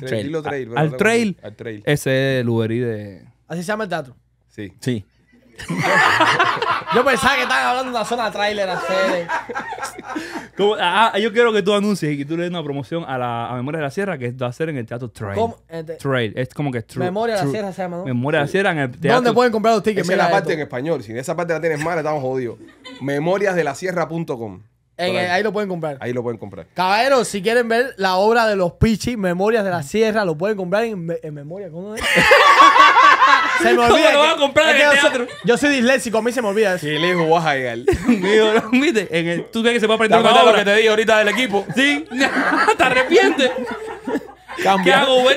trail. Al trail. Ese es el Uberí de. Así se llama el teatro. Sí. Sí. [laughs] yo pensaba que estaban hablando de una zona trailer ah, ah, yo quiero que tú anuncies y que tú le des una promoción a, la, Memoria de la Sierra que va a ser en el Teatro Trail. ¿Cómo? Eh, Trail. Es como que true. Memoria de la Sierra se llama, Memoria de la Sierra en el Teatro ¿Dónde pueden comprar los tickets? Esa es la parte en español. Si esa parte la tienes mal, estamos jodidos. Memoriasdelasierra.com. ahí. ahí lo pueden comprar. Ahí lo pueden comprar. Caballeros, si quieren ver la obra de los Pichis, Memorias de la Sierra, lo pueden comprar en, Memoria. ¿Cómo es? [laughs] Se me olvida. lo a comprar este Yo soy disléxico, a mí se me olvida eso. Y le vas [laughs] en ¿Tú ves que se va a aprender una lo que te di ahorita del equipo? Sí. [laughs] ¿Te arrepientes? ¿Qué hago? [laughs]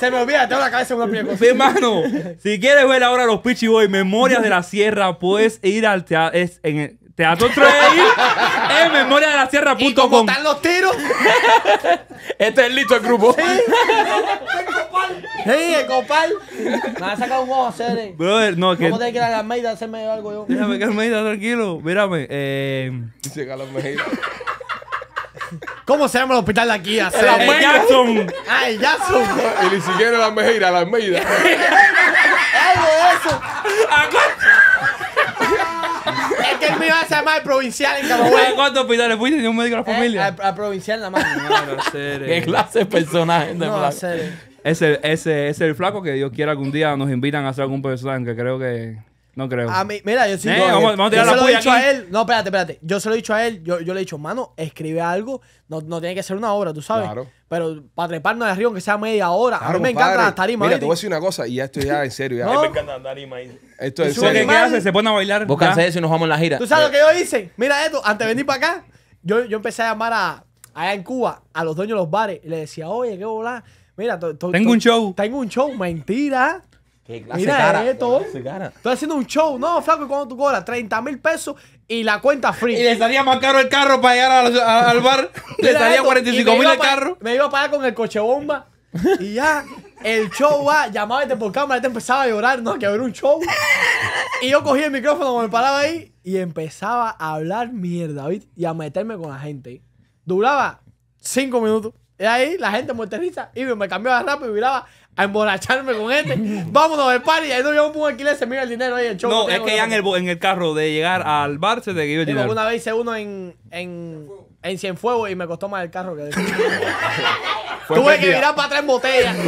Se me olvida, tengo la cabeza en una pieza. hermano, si quieres ver ahora los pichy Boy, Memorias de la Sierra, puedes ir al teatro, es en el Teatro 3 en memoriasdelasierra.com. los tiros? Este es listo el grupo. Sí, el copal! Me a sacado un ojo, Cere. Brother, no, que. ¿Cómo te que ir a Almeida a hacerme algo yo? Déjame que tranquilo. Mírame. Eh. Dice las Almeida. ¿Cómo se llama el hospital de aquí? A el Almeida. Ah, el Jackson. Y ni siquiera el Almeida, Las Almeida. Algo de eso. Es que el mío a ser el provincial en Camagüey. ¿A cuántos hospitales fuiste? ¿Ni un médico de la eh, familia? A provincial nada más. No, [laughs] ¿Qué clase de personaje? No, serio. Ese, es el flaco que Dios quiera algún día nos invitan a hacer algún personaje, que creo que... No creo. A mí, mira, yo sí. Eh, vamos, yo se lo he dicho a él. No, espérate, espérate. Yo se lo he dicho a él. Yo, yo le he dicho, mano, escribe algo. No, no, tiene que ser una obra, tú sabes. Claro. Pero para treparnos de arriba, aunque sea media hora. a mí me encanta las ahí. Mira, tú te voy a decir una cosa y ya estoy ya en serio. A mí me encanta las ahí. Esto es serio. ¿Qué hace? Se pone a bailar. Vos cansé y nos vamos en la gira. ¿Tú sabes lo eh. que yo hice? Mira esto. Antes de venir para acá, yo, yo empecé a llamar a, allá en Cuba a los dueños de los bares y le decía, oye, qué bola Mira, tengo un show. Tengo un show, mentira. Mira esto. Estoy haciendo un show. No, flaco, ¿y cuando tú cobras? 30 mil pesos y la cuenta free. Y le salía más caro el carro para llegar al, bar. [laughs] le salía 45 mil el carro. Me iba a pagar con el coche bomba. Y ya, el show va, llamaba este por cámara, te este empezaba a llorar, no, que haber un show. Y yo cogí el micrófono, me paraba ahí y empezaba a hablar mierda, ¿viste? Y a meterme con la gente. Duraba cinco minutos. Y ahí la gente muerteriza y me cambiaba rápido y miraba a emborracharme con gente. [laughs] Vámonos al party. Y Ahí no llevo un alquiler, se mira el dinero ahí, el show. No, es que ya en el, en el carro de llegar al bar se te quedó el dinero. Una vez hice uno en, en, Cienfuegos y me costó más el carro que el [laughs] Tuve que mirar para tres botellas. [laughs]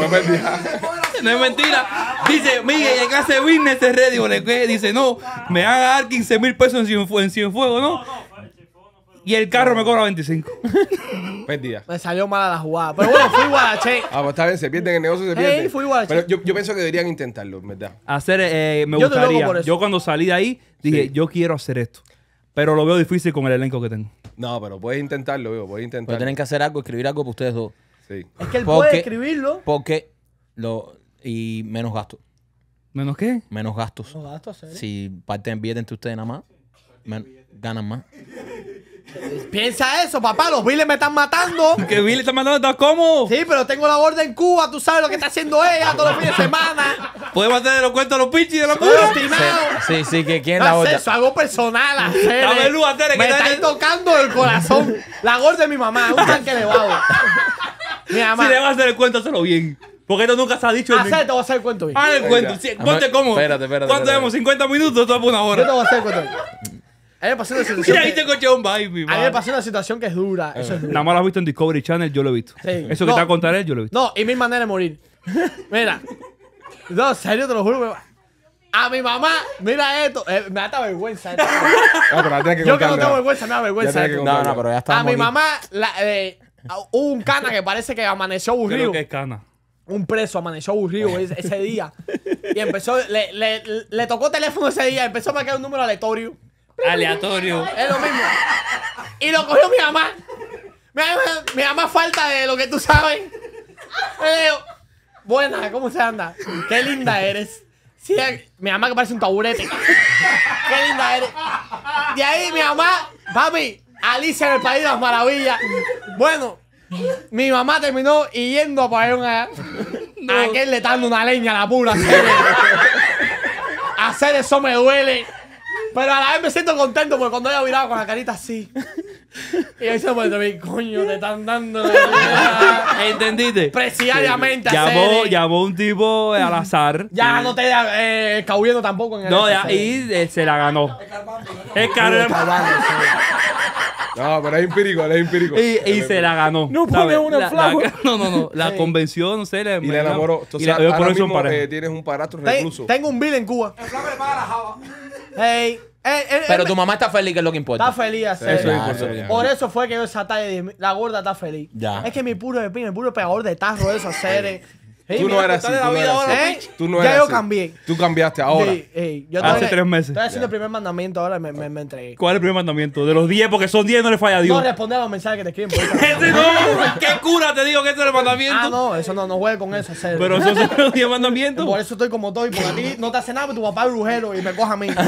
No es mentira. Dice, Miguel, llegaste a business de radio. Dice, no, me van a dar 15 mil pesos en Cienfuegos, ¿no? y el carro me cobra 25. perdida [laughs] Me salió mala la jugada. Pero bueno, fui guache. Ah, pues está bien, se pierden el negocio, se pierden. fui Pero yo, yo pienso que deberían intentarlo, verdad. Hacer, eh, me gustaría. por eso. Yo cuando salí de ahí dije, yo quiero hacer esto. Pero lo veo difícil con el elenco que tengo. No, pero puedes intentarlo, veo. puedes Pero tienen que hacer algo, escribir algo para ustedes dos. Sí. Es que él puede escribirlo. Porque lo. Y menos gasto. ¿Menos qué? Menos gastos. Menos gastos. Si parte envíen entre ustedes nada más, ganan más. Piensa eso, papá. Los viles me están matando. ¿Que Billy están matando? estás ¿Cómo? Sí, pero tengo la gorda en Cuba. Tú sabes lo que está haciendo ella todos los fines de semana. Podemos hacer los cuentos a los pinches de los cubanos? Sí, sí, que quién la gorda? Eso, algo personal. A ver, Luz, Me está tocando el corazón. La gorda de mi mamá. Un tanque elevado. mi mamá. Si le vas a hacer el cuento, hazlo bien. Porque esto nunca se ha dicho. Hacer, te voy a hacer el cuento bien. Haz ah, el cuento. Ponte cómodo. Espérate, espérate. ¿Cuánto tenemos ¿50 minutos? Todo una hora. te voy a hacer el cuento bien. A mí me pasó una situación. que es dura. Eh. Nada más lo has visto en Discovery Channel, yo lo he visto. Eso que te va a contar él, yo lo he visto. No, y mi manera de morir. Mira. No, serio, te lo juro. A mi mamá, mira esto. Eh, me da vergüenza. esto. No, [laughs] ah, pero Yo que no tengo vergüenza, me da vergüenza. No, no, pero ya está. A mi mamá, hubo eh, un cana que parece que amaneció aburrido. Creo que es cana. Un preso amaneció aburrido ese, día. Y empezó, le, le tocó teléfono ese día, empezó a marcar un número aleatorio aleatorio. Es lo mismo. Y lo cogió mi mamá. Mi mamá, falta de lo que tú sabes. Le digo, buena, ¿cómo se anda? Qué linda eres. mi mamá que parece un taburete. Qué linda eres. De ahí mi mamá, papi, Alicia en el País de las Maravillas. Bueno, mi mamá terminó yendo a pagar allá. A aquel le dando una leña a la pura. Hacer eso me duele. Pero a la vez me siento contento porque cuando ella miraba con la carita así. [laughs] Y ahí se puede mi coño, te están dando. [laughs] ¿Entendiste? Preciariamente. Sí. Llamó, llamó un tipo al azar. Ya mm. no te eh, tampoco en No, ya, y eh, se la ganó. Es No, pero es empírico, es empírico. Y, se, la ganó. No pone una flaca. [laughs] No, no, no. La convención convenció, no sé. Le, y le enamoró. Entonces, y la, ahora mismo, eh, tienes un padrastro recluso. Tengo un bill en Cuba. El flaco le paga la java. Hey, eh, eh, eh, Pero tu mamá está feliz, que es lo que importa. Está feliz, eso es Por eso fue que yo esa talla la gorda está feliz. Es que mi puro de mi puro pegador de tarro, eso, hacer [laughs] tú, no eras así, tú, no eras ¿Eh? Ya yo cambié. Tú cambiaste ahora. Sí, Hace tres meses. Estoy haciendo el primer mandamiento ahora me, me, me entregué. ¿Cuál es el primer mandamiento? De los 10, porque son diez no le falla a Dios. No responde a los mensajes que te escriben. [laughs] no, ¿Qué cura te digo que ese es el mandamiento? Ah, no, eso no, no juegue con eso. Pero esos son los 10 mandamientos. Por eso estoy como estoy, por aquí no te hace nada, tu papá es brujero y me coja a mí. [laughs]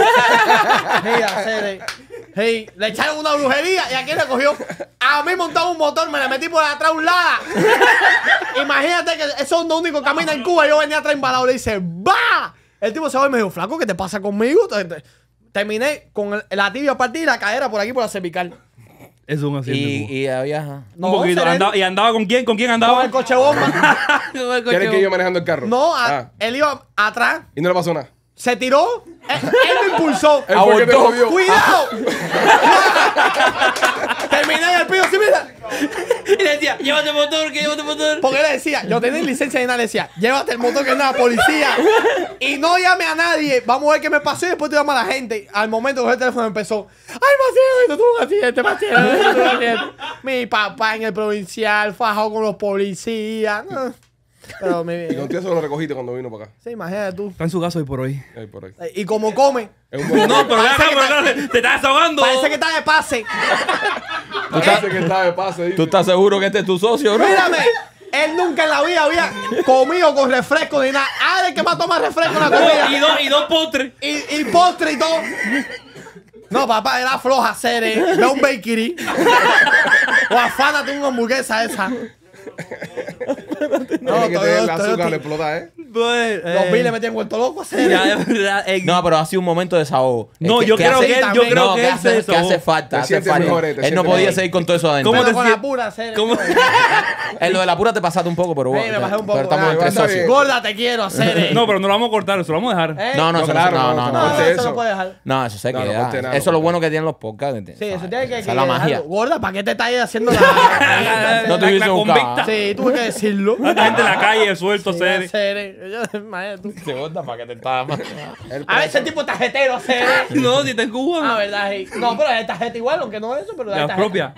Eh. Hey, le echaron una brujería y aquí le cogió. A mí montaba un motor, me la metí por atrás un lado. [laughs] Imagínate que eso no es camina en Cuba, yo venía atrás embalado, le dice, ¡va! El tipo se va y me dijo, flaco, ¿qué te pasa conmigo? Terminé con el, la tibia partida y la cadera por aquí, por la cervical. es un accidente. Y, había. Andaba, ¿Y andaba con quién? ¿Con quién andaba? Con el coche bomba. ¿Quieres [laughs] que yo manejando el carro? No, ah. él iba atrás. Y no le pasó nada. Se tiró. Eh, él, me impulsó. ¡Cuidado! [laughs] [laughs] Terminé llévate el motor, que llévate el motor. Porque él decía, yo tenía licencia y nada, le decía, llévate el motor, que es la policía. Y no llame a nadie, vamos a ver qué me pasó y después te llama a la gente. Al momento que el teléfono empezó, ay, esto tuvo un accidente, Maceo, Mi papá en el provincial fajó con los policías. Pero Y con tíos se lo recogiste cuando vino para acá. Sí, imagínate tú. Está en su casa hoy por hoy. Hoy por hoy. Y como come. no, pero está... te estás ahogando. Parece que está de pase. ¿Tú estás, que está de pase ¿Tú estás seguro que este es tu socio, ¿no? Mírame. Él nunca en la vida había comido con refresco ni nada. Ah, de que va a tomar refresco en la comida. y dos y postres. Y, y postre y todo. No, papá, era floja hacer, eh. un bakery. o afánate una hamburguesa esa. [laughs] no, que el azúcar le explota, ¿eh? Pues, ¿eh? Los miles le tienen vuelto loco a No, pero ha sido un momento de desahogo. No, yo, creo que él, yo creo no, que hace, que hace falta. Eh, él no podía seguir con todo eso adentro. ¿Cómo te con la pura, hacer? [laughs] En lo de la pura te pasaste un poco, pero bueno. un Pero estamos entre socios. Gorda, te quiero hacer. Eh. No, pero no lo vamos a cortar, eso lo vamos a dejar. No, no, eso no, no, no. Eso no puede dejar. No, eso se queda. Eso es lo bueno que tienen los podcasts. Sí, eso tiene que. es la magia. Gorda, ¿para qué te estás haciendo la. [laughs] No te un Ah. Sí, tuve que decirlo. La gente en la calle suelto, Cere. Cere. Yo, Se onda? para que te estaba A veces ese tipo tarjetero, Cere. [laughs] No, si te Cuba. Ah, verdad, No, pero es tarjeta igual, aunque no es eso, pero la, la propia.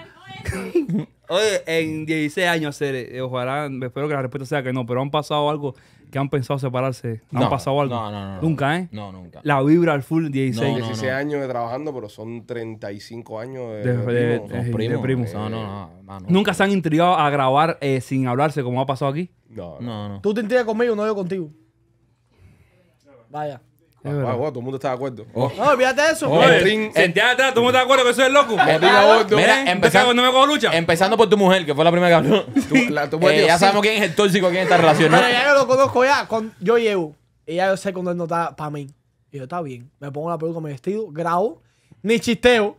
Oye, en 16 años, Cere, ojalá, espero que la respuesta sea que no, pero han pasado algo que han pensado separarse han pasado algo? No, no, no. ¿Nunca, eh? No, nunca. La vibra al full 16. 16 años de trabajando, pero son 35 años de, primos. no, no, no. ¿Nunca se han intrigado a grabar eh, sin hablarse como ha pasado aquí? No, no, no. ¿Tú te intrigas conmigo no yo contigo? Vaya. Ah, todo el mundo está de acuerdo. Oh. No, olvídate de eso. Oh, eh, el, atrás, todo el mundo está de acuerdo que eso es loco. Mira, empezando, no me cojo lucha. Empezando por tu mujer, que fue la primera que habló. Eh, ya sabemos quién es el tóxico, quién está relacionado. Pero ya yo lo conozco ya. Con, yo llevo. Y ya yo sé cuándo él no está para mí. Y yo, está bien. Me pongo la peluca, me vestido, grabo, ni chisteo.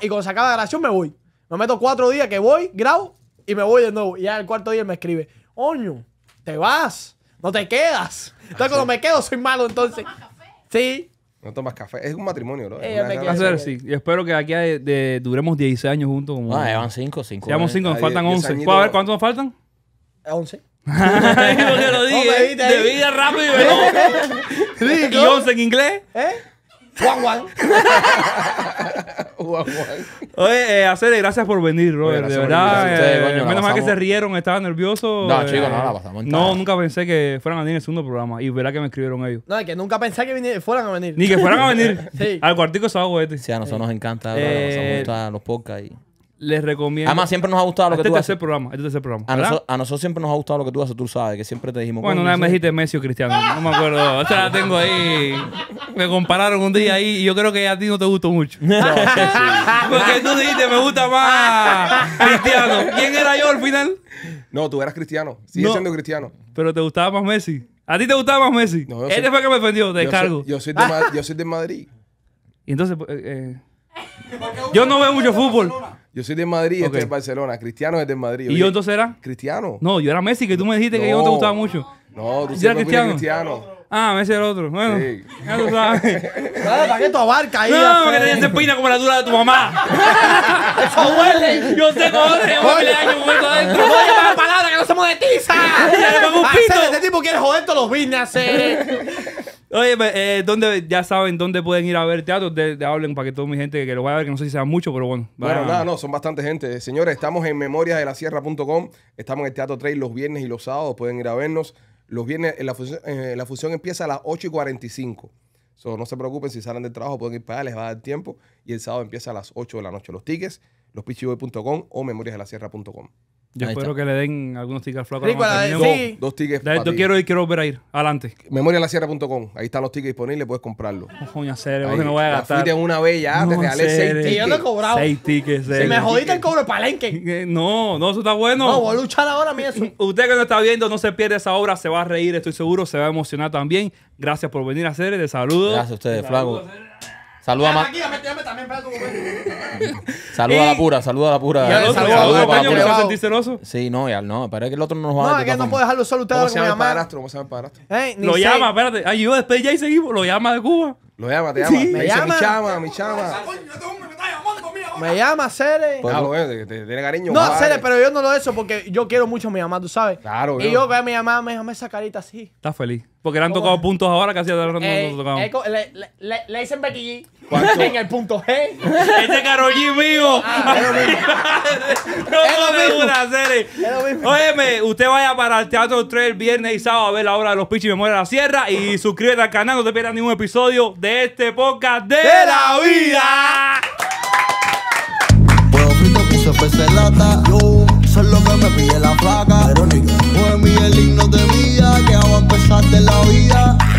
y cuando se acaba la grabación me voy. Me meto cuatro días que voy, grabo y me voy de nuevo. Y ya el cuarto día él me escribe, oño, te vas, no te quedas. Entonces cuando me quedo soy malo entonces. No tomas café. Es un matrimonio, ¿no? a sí. Y espero que aquí duremos 16 años juntos. Como, Ah, llevan 5, 5. Llevamos 5, nos ah, faltan 11. ¿Puedo ver cuántos nos faltan? 11. [laughs] [laughs] Ay, lo dije. De vida rápido [laughs] ¿eh? y Y 11 en inglés. ¿Eh? Juan Juan. [laughs] Oye, eh, gracias por venir, Robert. de verdad. Eh, menos mal que se rieron, estaba nervioso. No, eh, chicos, no, la pasamos. No, nunca pensé que fueran a venir en el segundo programa. Y verá que me escribieron ellos. No, es que nunca pensé que vinieran, fueran a venir. Ni que fueran a venir. [laughs] sí. Al cuartico sábado este. Sí, a nosotros nos encanta. nos eh, gusta los podcasts y les recomiendo. Además, siempre nos ha gustado lo este que tú haces. Programa, este tercer programa. A, nosotros siempre nos ha gustado lo que tú haces, tú sabes, que siempre te dijimos. Bueno, una vez me dijiste Messi o Cristiano, no me acuerdo. O la tengo ahí. Me compararon un día ahí y yo creo que a ti no te gustó mucho. [laughs] Porque tú dijiste, me gusta más Cristiano. ¿Quién era yo al final? No, tú eras Cristiano. Sigue siendo Cristiano. Pero te gustaba más Messi. ¿A ti te gustaba más Messi? No, yo el este fue que me Te descargo. Yo soy, yo soy de, yo soy de Madrid. Y entonces, pues, eh, eh, yo no veo mucho fútbol. Yo soy de Madrid, este okay. este es Barcelona. Cristiano es de Madrid. ¿Y yo entonces era? Cristiano. No, yo era Messi, que tú me dijiste que yo no te gustaba mucho. No, tú siempre cristiano? cristiano. Ah, Messi era el otro. Bueno, sí. ya tú sabes. ¿Para [laughs] qué tu abarca ahí? No, que te espina como la dura de tu mamá. [laughs] Eso huele. Yo sé cómo te huele un ¡Momento! adentro. No digas palabra que no se de tiza. le pongo un pito. Este tipo quiere joder todos los business. Eh. Oye, pues, eh, ya saben dónde pueden ir a ver teatro. De, hablen para que toda mi gente que lo vaya a ver, que no sé si sea mucho, pero bueno. Bueno, nada, no, son bastante gente. Señores, estamos en memoriasdelasierra.com. Estamos en el Teatro 3 los viernes y los sábados. Pueden ir a vernos. Los viernes, la, función eh, empieza a las 8 y 45. no se preocupen, si salen del trabajo pueden ir para allá, les va a dar tiempo. Y el sábado empieza a las 8 de la noche. Los tickets, lospichiboy.com o memoriasdelasierra.com. Yo espero que le den algunos tickets flacos. Sí, Dos tickets. para Yo quiero ir, quiero volver a ir. Adelante. Memorialasierra.com. Ahí están los tickets disponibles, puedes comprarlos. Oh, coño, serio, no voy a La gastar. fuiste una vez ya, te regalé seis tickets. yo no he cobrado. Seis tickets. Si me jodiste el cobro palenque. [laughs] Eh, no, no, eso está bueno. No, voy a luchar ahora, mi [laughs] Usted que no está viendo, no se pierde esa obra, se va a reír, estoy seguro, se va a emocionar también. Gracias por venir a hacer, de saludos. Gracias a ustedes, Flaco. Saluda a Saluda a la pura, saluda a la pura. Y al otro, saluda a la pura. sentir celoso? Sí, no, ya no. Espera que el otro no nos va a No, es este que no puedo dejarlo solo ustedes. ¿Cómo se llama el padrastro? ¿Cómo se llama el padrastro? Lo llama, espérate. Ay, yo después ya y seguimos. Lo llama de Cuba. Lo llama, te llama. Me llama. Mi chama, mi chama. Ah, coño, este hombre me está llamando. Me llama Cere. Claro, eh, que te tiene cariño. No, vale. pero yo no lo eso porque yo quiero mucho a mi mamá, tú sabes. Claro, Y yo. veo a mi mamá, me llama esa carita así. Está feliz. Porque le han tocado puntos ahora que hacía de la le, dicen Becky G [laughs] en el punto G. Este Karol G mío. No ah, lo mismo [laughs] es lo mismo. Óyeme, usted vaya para el Teatro 3 el viernes y sábado a ver la obra de los Pichis Memoria de la Sierra y suscríbete al canal, no te pierdas ningún episodio de este podcast de, la vida. Yo, eso lo que me pide la flaca. Fue mi el himno de vida que hago a empezar de la vida.